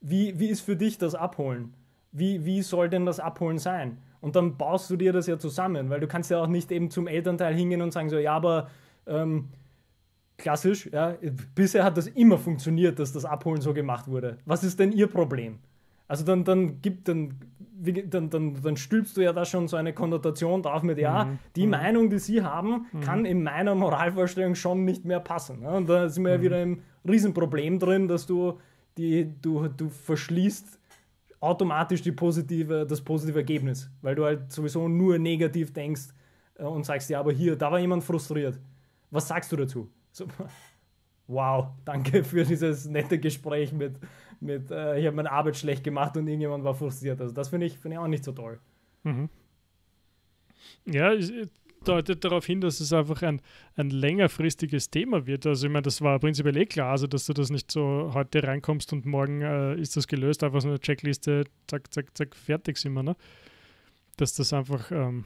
Wie, wie ist für dich das Abholen? Wie, wie soll denn das Abholen sein? Und dann baust du dir das ja zusammen, weil du kannst ja auch nicht eben zum Elternteil hingehen und sagen so, ja, aber ähm, klassisch, ja, bisher hat das immer funktioniert, dass das Abholen so gemacht wurde. Was ist denn ihr Problem? Also dann, dann gibt, dann, dann, dann, dann stülpst du ja da schon so eine Konnotation drauf mit, ja, mhm. die mhm. Meinung, die sie haben, mhm. kann in meiner Moralvorstellung schon nicht mehr passen. Ne? Und da sind wir ja mhm. wieder im Riesenproblem drin, dass du die, du, du verschließt automatisch die positive, das positive Ergebnis, weil du halt sowieso nur negativ denkst äh, und sagst, ja, aber hier, da war jemand frustriert. Was sagst du dazu? So, wow, danke (laughs) für dieses nette Gespräch mit, mit äh, ich habe meine Arbeit schlecht gemacht und irgendjemand war frustriert. Also das finde ich, find ich auch nicht so toll. Mhm. Ja, es äh, deutet darauf hin, dass es einfach ein, ein längerfristiges Thema wird. Also ich meine, das war prinzipiell eh klar, also dass du das nicht so heute reinkommst und morgen äh, ist das gelöst, einfach so eine Checkliste, zack, zack, zack, fertig sind wir, ne? Dass das einfach... Ähm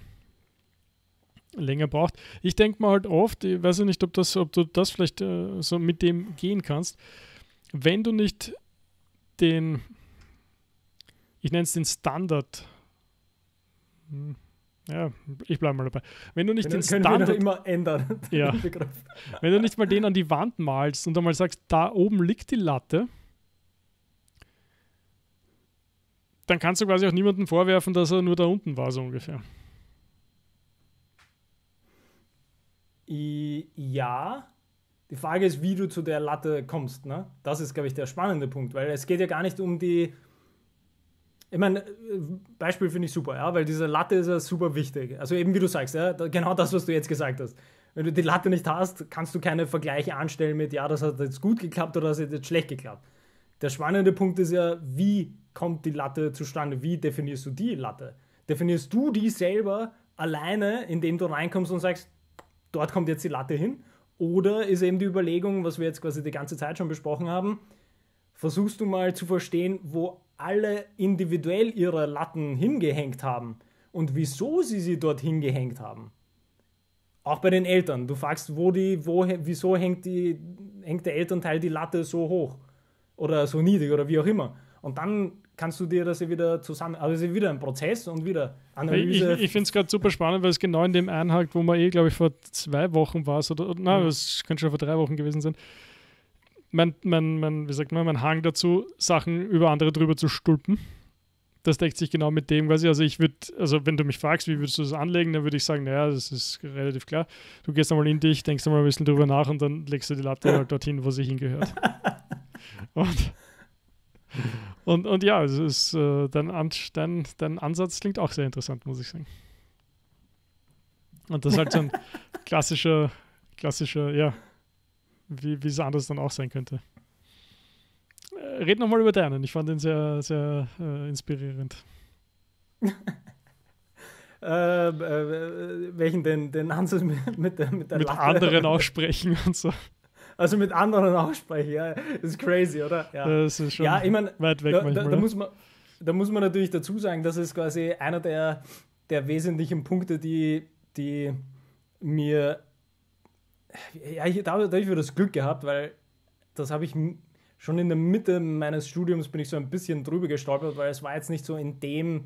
länger braucht. Ich denke mal halt oft, ich weiß nicht, ob, das, ob du das vielleicht äh, so mit dem gehen kannst, wenn du nicht den, ich nenne es den Standard, hm, ja, ich bleibe mal dabei. Wenn du nicht wenn, den Standard immer ändern, (laughs) ja, wenn du nicht mal den an die Wand malst und einmal sagst, da oben liegt die Latte, dann kannst du quasi auch niemandem vorwerfen, dass er nur da unten war, so ungefähr. ja. Die Frage ist, wie du zu der Latte kommst. Ne? Das ist, glaube ich, der spannende Punkt, weil es geht ja gar nicht um die. Ich meine, Beispiel finde ich super, ja, weil diese Latte ist ja super wichtig. Also eben wie du sagst, ja, genau das, was du jetzt gesagt hast. Wenn du die Latte nicht hast, kannst du keine Vergleiche anstellen mit, ja, das hat jetzt gut geklappt oder das hat jetzt schlecht geklappt. Der spannende Punkt ist ja, wie kommt die Latte zustande? Wie definierst du die Latte? Definierst du die selber alleine, indem du reinkommst und sagst, dort kommt jetzt die Latte hin? Oder ist eben die Überlegung, was wir jetzt quasi die ganze Zeit schon besprochen haben, versuchst du mal zu verstehen, wo alle individuell ihre Latten hingehängt haben und wieso sie sie dort hingehängt haben? Auch bei den Eltern. Du fragst, wo die, wo, wieso hängt, die, hängt der Elternteil die Latte so hoch oder so niedrig oder wie auch immer. Und dann kannst du dir das wieder zusammen. Also es ist wieder ein Prozess und wieder Analyse. Ich, ich, ich finde es gerade super spannend, weil es genau in dem einhakt, wo man eh, glaube ich, vor zwei Wochen war, oder, oder nein, mhm. es mhm. könnte schon vor drei Wochen gewesen sein. Mein, mein, mein, wie sagt man, mein Hang dazu, Sachen über andere drüber zu stulpen. Das deckt sich genau mit dem quasi. Also ich würde, also wenn du mich fragst, wie würdest du das anlegen, dann würde ich sagen, naja, das ist relativ klar. Du gehst einmal in dich, denkst einmal ein bisschen drüber nach und dann legst du die Latte halt dorthin, wo sie hingehört. (laughs) Und (laughs) und, und ja, es ist, äh, dein, An dein, dein Ansatz klingt auch sehr interessant, muss ich sagen. Und das ist halt so ein (laughs) klassischer, klassischer, ja, wie, wie es anders dann auch sein könnte. Äh, red nochmal über deinen. Ich fand den sehr, sehr äh, inspirierend. (laughs) Äh, äh, welchen denn? Den Ansatz mit, mit, der, mit der Mit anderen auch sprechen und so. Also mit anderen (laughs) aussprechen. ja. Das ist crazy, oder? Ja, das ist schon ja, ich mein, weit weg da, manchmal. Da, da, muss man, da muss man natürlich dazu sagen, das ist quasi einer der, der wesentlichen Punkte, die, die mir. Ja, ich, da, da habe ich wieder das Glück gehabt, weil das habe ich schon in der Mitte meines Studiums bin ich so ein bisschen drüber gestolpert, weil es war jetzt nicht so in dem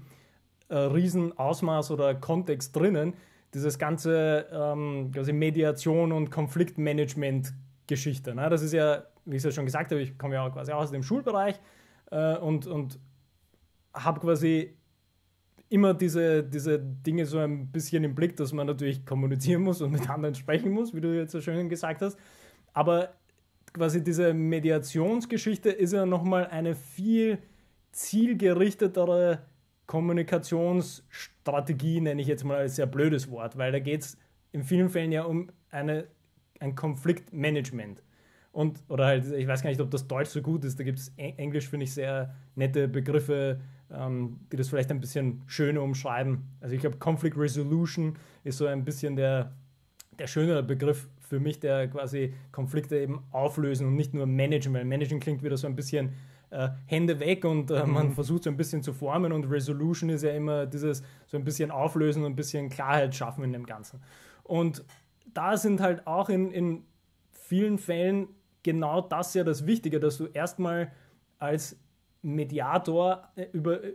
äh, Riesenausmaß oder Kontext drinnen, dieses ganze ähm, Mediation und Konfliktmanagement Geschichte. Ne? Das ist ja, wie ich es ja schon gesagt habe, ich komme ja quasi aus dem Schulbereich äh, und, und habe quasi immer diese, diese Dinge so ein bisschen im Blick, dass man natürlich kommunizieren muss und mit anderen sprechen muss, wie du jetzt so schön gesagt hast. Aber quasi diese Mediationsgeschichte ist ja nochmal eine viel zielgerichtetere Kommunikationsstrategie, nenne ich jetzt mal als sehr blödes Wort, weil da geht es in vielen Fällen ja um eine ein Konfliktmanagement. Und, oder halt, ich weiß gar nicht, ob das Deutsch so gut ist, da gibt es Englisch, finde ich, sehr nette Begriffe, ähm, die das vielleicht ein bisschen schöner umschreiben. Also ich glaube, Conflict Resolution ist so ein bisschen der, der schönere Begriff für mich, der quasi Konflikte eben auflösen und nicht nur managen, weil managen klingt wieder so ein bisschen äh, Hände weg und äh, man mhm. versucht so ein bisschen zu formen und Resolution ist ja immer dieses so ein bisschen auflösen und ein bisschen Klarheit schaffen in dem Ganzen. Und da sind halt auch in, in vielen Fällen genau das ja das Wichtige, dass du erstmal als Mediator äh, über, äh,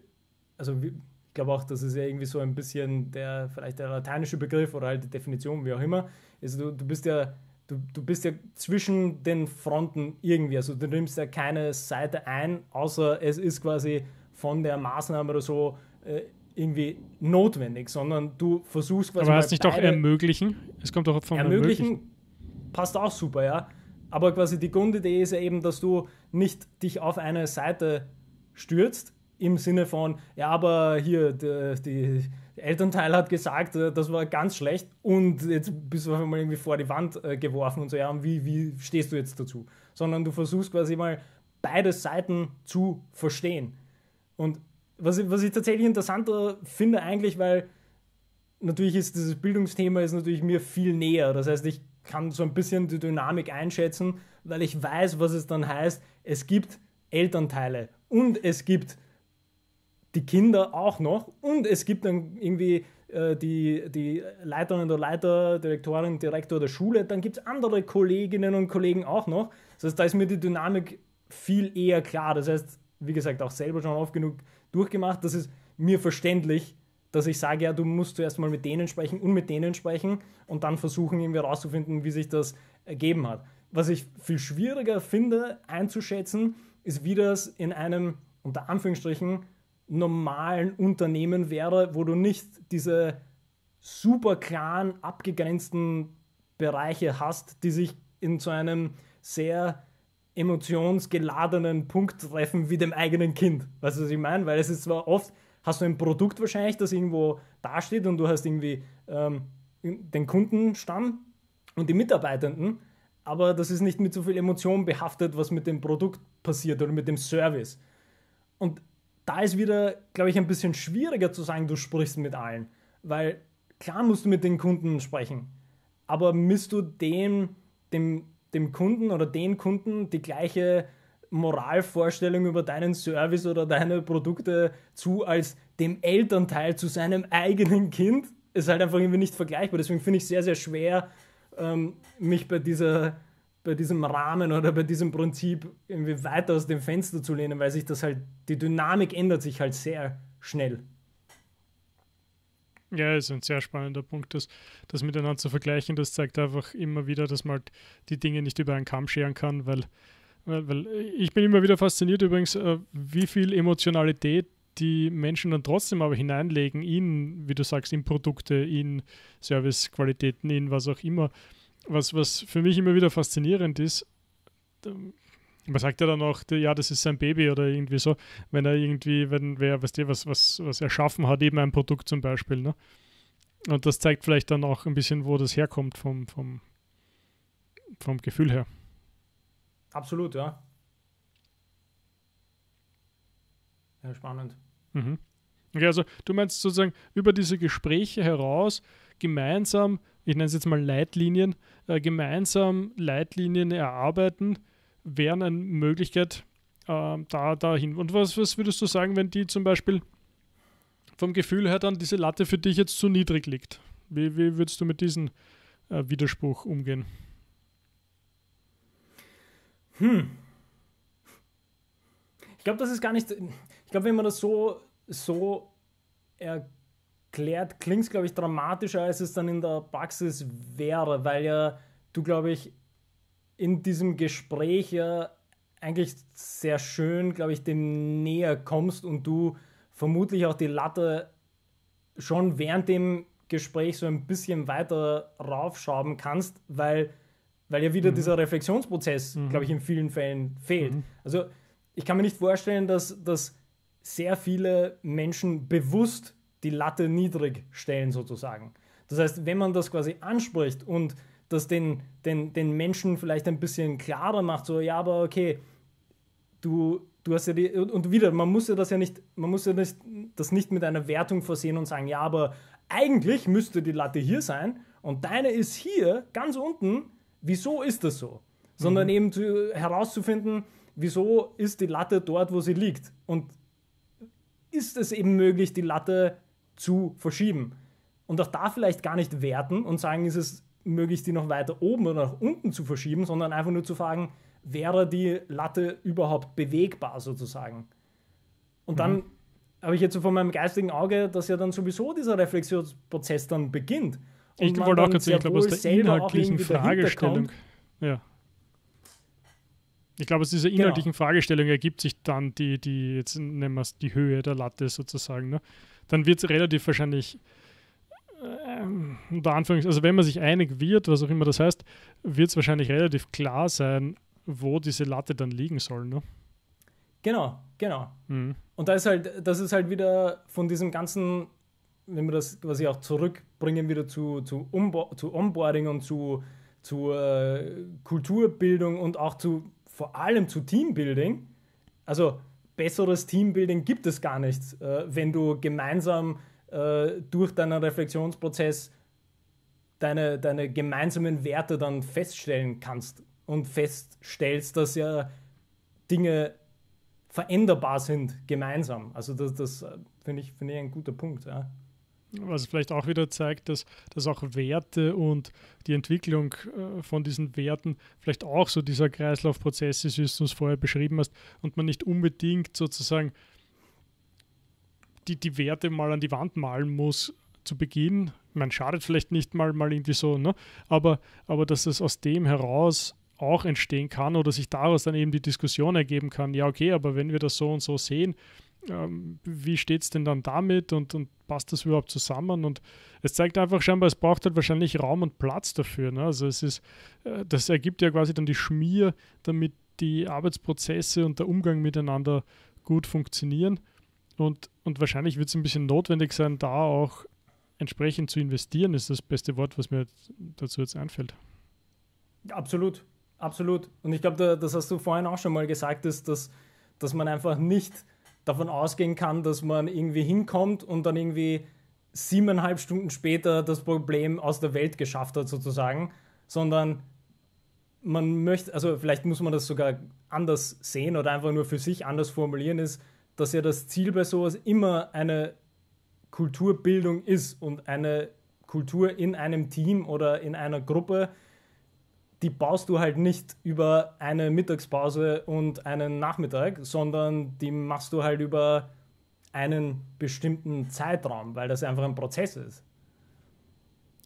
also ich glaube auch, das ist ja irgendwie so ein bisschen der, vielleicht der lateinische Begriff oder halt die Definition, wie auch immer, also du, du bist ja Du, du, bist ja zwischen den Fronten irgendwie. Also du nimmst ja keine Seite ein, außer es ist quasi von der Maßnahme oder so äh, irgendwie notwendig, sondern du versuchst quasi. Aber hast nicht doch ermöglichen? Es kommt doch vom ermöglichen, ermöglichen. Passt auch super, ja. Aber quasi die Grundidee ist ja eben, dass du nicht dich auf eine Seite stürzt, im Sinne von, ja, aber hier, die, die Elternteil hat gesagt, äh, das war ganz schlecht und jetzt bist du auf einmal irgendwie vor die Wand äh, geworfen und so, ja, und wie, wie stehst du jetzt dazu? Sondern du versuchst quasi mal beide Seiten zu verstehen. Und was, ich, was ich tatsächlich interessanter finde eigentlich, weil natürlich ist dieses Bildungsthema ist natürlich mir viel näher. Das heißt, ich kann so ein bisschen die Dynamik einschätzen, weil ich weiß, was es dann heißt. Es gibt Elternteile und es gibt die Kinder auch noch und es gibt dann irgendwie äh, die, die Leiterin oder Leiter, Direktorin, Direktor der Schule, dann gibt es andere Kolleginnen und Kollegen auch noch. Das heißt, da ist mir die Dynamik viel eher klar. Das heißt, wie gesagt, auch selber schon oft genug durchgemacht. Das ist mir verständlich, dass ich sage, ja, du musst zuerst mal mit denen sprechen und mit denen sprechen und dann versuchen, irgendwie herauszufinden, wie sich das ergeben hat. Was ich viel schwieriger finde einzuschätzen, ist, wie das in einem, unter Anführungsstrichen, normalen Unternehmen wäre, wo du nicht diese super klaren, abgegrenzten Bereiche hast, die sich in so einem sehr emotionsgeladenen Punkt treffen wie dem eigenen Kind. Weißt du, was ich meine? Weil es ist zwar oft, hast du ein Produkt wahrscheinlich, das irgendwo dasteht und du hast irgendwie ähm, den Kundenstamm und die Mitarbeitenden, aber das ist nicht mit so viel Emotion behaftet, was mit dem Produkt passiert oder mit dem Service. Und da ist wieder, glaube ich, ein bisschen schwieriger zu sagen, du sprichst mit allen, weil klar musst du mit den Kunden sprechen, aber misst du dem, dem dem Kunden oder den Kunden die gleiche Moralvorstellung über deinen Service oder deine Produkte zu als dem Elternteil zu seinem eigenen Kind. Ist halt einfach irgendwie nicht vergleichbar. Deswegen finde ich es sehr, sehr schwer, ähm, mich bei, dieser, bei diesem Rahmen oder bei diesem Prinzip irgendwie weiter aus dem Fenster zu lehnen, weil sich das halt, die Dynamik ändert sich halt sehr schnell. Ja, ist ein sehr spannender Punkt, das, das miteinander zu vergleichen. Das zeigt einfach immer wieder, dass man halt die Dinge nicht über einen Kamm scheren kann, weil, weil, weil ich bin immer wieder fasziniert übrigens, äh, wie viel Emotionalität die Menschen dann trotzdem aber hineinlegen in, wie du sagst, in Produkte, in Servicequalitäten, in was auch immer. Was, was für mich immer wieder faszinierend ist, man sagt ja dann auch, ja, das ist sein Baby oder irgendwie so, wenn er irgendwie, wenn wer, weißt du, was, was, was erschaffen hat, eben ein Produkt zum Beispiel, ne? Und das zeigt vielleicht dann auch ein bisschen, wo das herkommt vom, vom, vom Gefühl her. Absolut, ja. Ja, spannend. Mhm. Okay, also du meinst sozusagen über diese Gespräche heraus gemeinsam, ich nenne es jetzt mal Leitlinien, äh, gemeinsam Leitlinien erarbeiten, wären eine Möglichkeit, äh, da dahin. Und was, was würdest du sagen, wenn die zum Beispiel vom Gefühl her dann diese Latte für dich jetzt zu niedrig liegt? Wie, wie würdest du mit diesem äh, Widerspruch umgehen? Hm. Ich glaube, das ist gar nicht. Ich glaube, wenn man das so, so erklärt, klingt es, glaube ich, dramatischer, als es dann in der Praxis wäre, weil ja du, glaube ich, in diesem Gespräch ja eigentlich sehr schön, glaube ich, dem näher kommst und du vermutlich auch die Latte schon während dem Gespräch so ein bisschen weiter raufschrauben kannst, weil, weil ja wieder mhm. dieser Reflexionsprozess, mhm. glaube ich, in vielen Fällen fehlt. Mhm. Also ich kann mir nicht vorstellen, dass, dass sehr viele Menschen bewusst die Latte niedrig stellen sozusagen. Das heißt, wenn man das quasi anspricht und das den, den, den Menschen vielleicht ein bisschen klarer macht, so, ja, aber okay, du, du hast ja die, und wieder, man muss ja das ja nicht, man muss ja nicht, das nicht mit einer Wertung versehen und sagen, ja, aber eigentlich müsste die Latte hier sein und deine ist hier, ganz unten, wieso ist das so? Sondern mhm. eben zu, herauszufinden, wieso ist die Latte dort, wo sie liegt? Und ist es eben möglich, die Latte zu verschieben? Und auch da vielleicht gar nicht werten und sagen, ist es möglichst die noch weiter oben oder nach unten zu verschieben, sondern einfach nur zu fragen, wäre die Latte überhaupt bewegbar sozusagen? Und mhm. dann habe ich jetzt so vor meinem geistigen Auge, dass ja dann sowieso dieser Reflexionsprozess dann beginnt. Und ich wollte auch gerade sagen, ich glaube, aus der inhaltlichen Fragestellung. Ja. Ich glaube, aus dieser genau. inhaltlichen genau. Fragestellung ergibt sich dann die, die, jetzt nennen wir es die Höhe der Latte sozusagen. Ne? Dann wird es relativ wahrscheinlich ähm, unter Anführungs, also wenn man sich einig wird, was auch immer das heißt, wird es wahrscheinlich relativ klar sein, wo diese Latte dann liegen soll, ne? Genau, genau. Mhm. Und da ist halt, das ist halt wieder von diesem ganzen, wenn wir das quasi auch zurückbringen, wieder zu, zu, Umbo zu Onboarding und zu, zu äh, Kulturbildung und auch zu vor allem zu Teambuilding. Also besseres Teambuilding gibt es gar nicht, äh, wenn du gemeinsam äh, durch deinen Reflexionsprozess deine, deine gemeinsamen Werte dann feststellen kannst und feststellst, dass ja Dinge veränderbar sind gemeinsam. Also das, das äh, finde ich, find ich ein guter Punkt. Ja. Was vielleicht auch wieder zeigt, dass, dass auch Werte und die Entwicklung äh, von diesen Werten vielleicht auch so dieser Kreislaufprozess ist, wie du es vorher beschrieben hast, und man nicht unbedingt sozusagen die, die Werte mal an die Wand malen muss zu Beginn. Man schadet vielleicht nicht mal, mal irgendwie so, ne? aber, aber dass es aus dem heraus auch entstehen kann oder sich daraus dann eben die Diskussion ergeben kann, ja okay, aber wenn wir das so und so sehen, ähm, wie steht es denn dann damit und, und passt das überhaupt zusammen? Und es zeigt einfach scheinbar, es braucht halt wahrscheinlich Raum und Platz dafür. Ne? Also es ist, äh, das ergibt ja quasi dann die Schmier, damit die Arbeitsprozesse und der Umgang miteinander gut funktionieren. Und, und wahrscheinlich wird es ein bisschen notwendig sein, da auch entsprechend zu investieren, ist das beste Wort, was mir dazu jetzt einfällt. Absolut, absolut. Und ich glaube, da, das hast du vorhin auch schon mal gesagt, ist, dass, dass man einfach nicht davon ausgehen kann, dass man irgendwie hinkommt und dann irgendwie siebeneinhalb Stunden später das Problem aus der Welt geschafft hat, sozusagen, sondern man möchte, also vielleicht muss man das sogar anders sehen oder einfach nur für sich anders formulieren, ist, dass ja das Ziel bei sowas immer eine Kulturbildung ist und eine Kultur in einem Team oder in einer Gruppe, die baust du halt nicht über eine Mittagspause und einen Nachmittag, sondern die machst du halt über einen bestimmten Zeitraum, weil das einfach ein Prozess ist.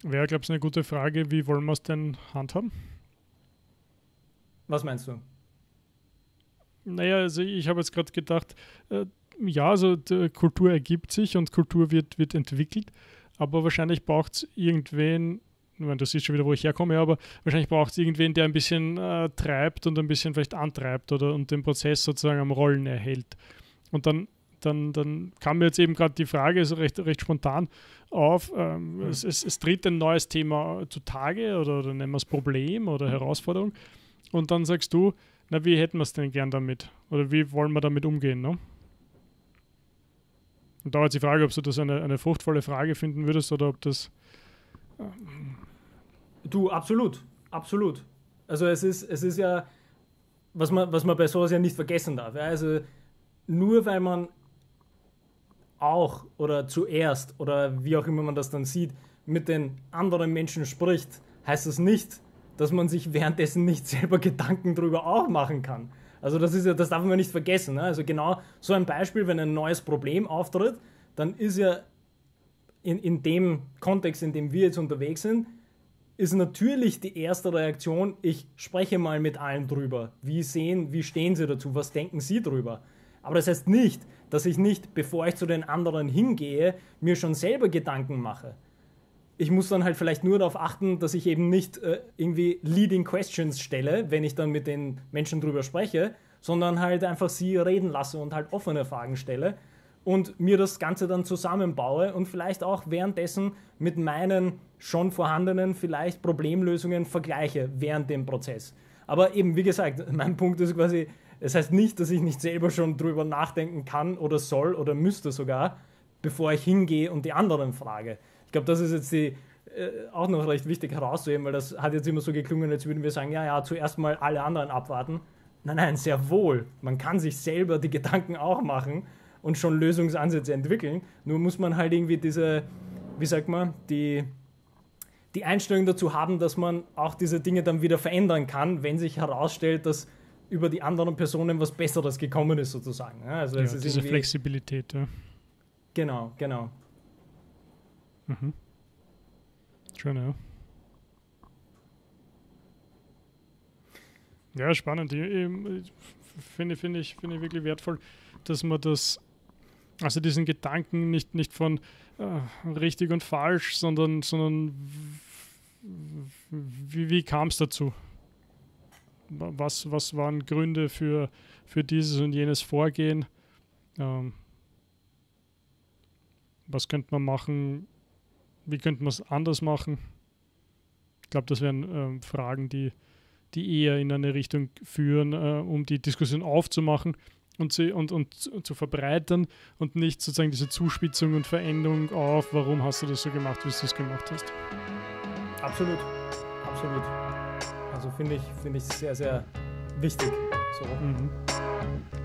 Wäre, glaube ich, eine gute Frage, wie wollen wir es denn handhaben? Was meinst du? Naja, also ich habe jetzt gerade gedacht, äh, ja, also Kultur ergibt sich und Kultur wird, wird entwickelt, aber wahrscheinlich braucht es irgendwen, ich meine, das ist schon wieder, wo ich herkomme, aber wahrscheinlich braucht es irgendwen, der ein bisschen äh, treibt und ein bisschen vielleicht antreibt oder und den Prozess sozusagen am Rollen erhält. Und dann, dann, dann kam mir jetzt eben gerade die Frage, so also recht, recht spontan auf, ähm, ja. Mhm. es, es, es, tritt ein neues Thema zutage oder, oder nennen wir es Problem oder Herausforderung. Und dann sagst du, na, wie hätten wir es denn gern damit? Oder wie wollen wir damit umgehen, ne? Und da war jetzt die Frage, ob du das eine, eine fruchtvolle Frage finden würdest oder ob das. Ähm, du, absolut. Absolut. Also es ist, es ist ja, was man, was man bei sowas ja nicht vergessen darf. Ja? Also nur weil man auch oder zuerst oder wie auch immer man das dann sieht, mit den anderen Menschen spricht, heißt das nicht, dass man sich währenddessen nicht (laughs) selber Gedanken darüber auch machen kann. Also das ist ja, das darf man nicht vergessen. Ne? Also genau so ein Beispiel, wenn ein neues Problem auftritt, dann ist ja in, in dem Kontext, in dem wir jetzt unterwegs sind, ist natürlich die erste Reaktion, ich spreche mal mit allen drüber. Wie sehen, wie stehen sie dazu, was denken sie drüber? Aber das heißt nicht, dass ich nicht, bevor ich zu den anderen hingehe, mir schon selber Gedanken mache ich muss dann halt vielleicht nur darauf achten, dass ich eben nicht äh, irgendwie leading questions stelle, wenn ich dann mit den Menschen drüber spreche, sondern halt einfach sie reden lasse und halt offene Fragen stelle und mir das Ganze dann zusammenbaue und vielleicht auch währenddessen mit meinen schon vorhandenen vielleicht Problemlösungen vergleiche während dem Prozess. Aber eben, wie gesagt, (laughs) mein Punkt ist quasi, es heißt nicht, dass ich nicht selber schon drüber nachdenken kann oder soll oder müsste sogar, bevor ich hingehe und die anderen frage glaube, das ist jetzt die, äh, auch noch recht wichtig herauszuheben, weil das hat jetzt immer so geklungen, als würden wir sagen, ja, ja, zuerst mal alle anderen abwarten. Nein, nein, sehr wohl. Man kann sich selber die Gedanken auch machen und schon Lösungsansätze entwickeln. Nur muss man halt irgendwie diese, wie sagt man, die, die Einstellung dazu haben, dass man auch diese Dinge dann wieder verändern kann, wenn sich herausstellt, dass über die anderen Personen was Besseres gekommen ist, sozusagen. Also ja, diese Flexibilität, ja. Genau, genau. Mhm. Schön, ja. Ja, spannend. Finde find ich, find ich wirklich wertvoll, dass man das, also diesen Gedanken nicht, nicht von äh, richtig und falsch, sondern, sondern wie, wie kam es dazu? Was, was waren Gründe für, für dieses und jenes Vorgehen? Ähm, was könnte man machen, wie könnten wir es anders machen? Ich glaube, das wären ähm, Fragen, die, die eher in eine Richtung führen, äh, um die Diskussion aufzumachen und, sie, und, und, und, zu verbreitern und nicht sozusagen diese Zuspitzung und Veränderung auf, warum hast du das so gemacht, wie du es gemacht hast. Absolut, absolut. Also finde ich, find ich sehr, sehr wichtig. So. Mhm.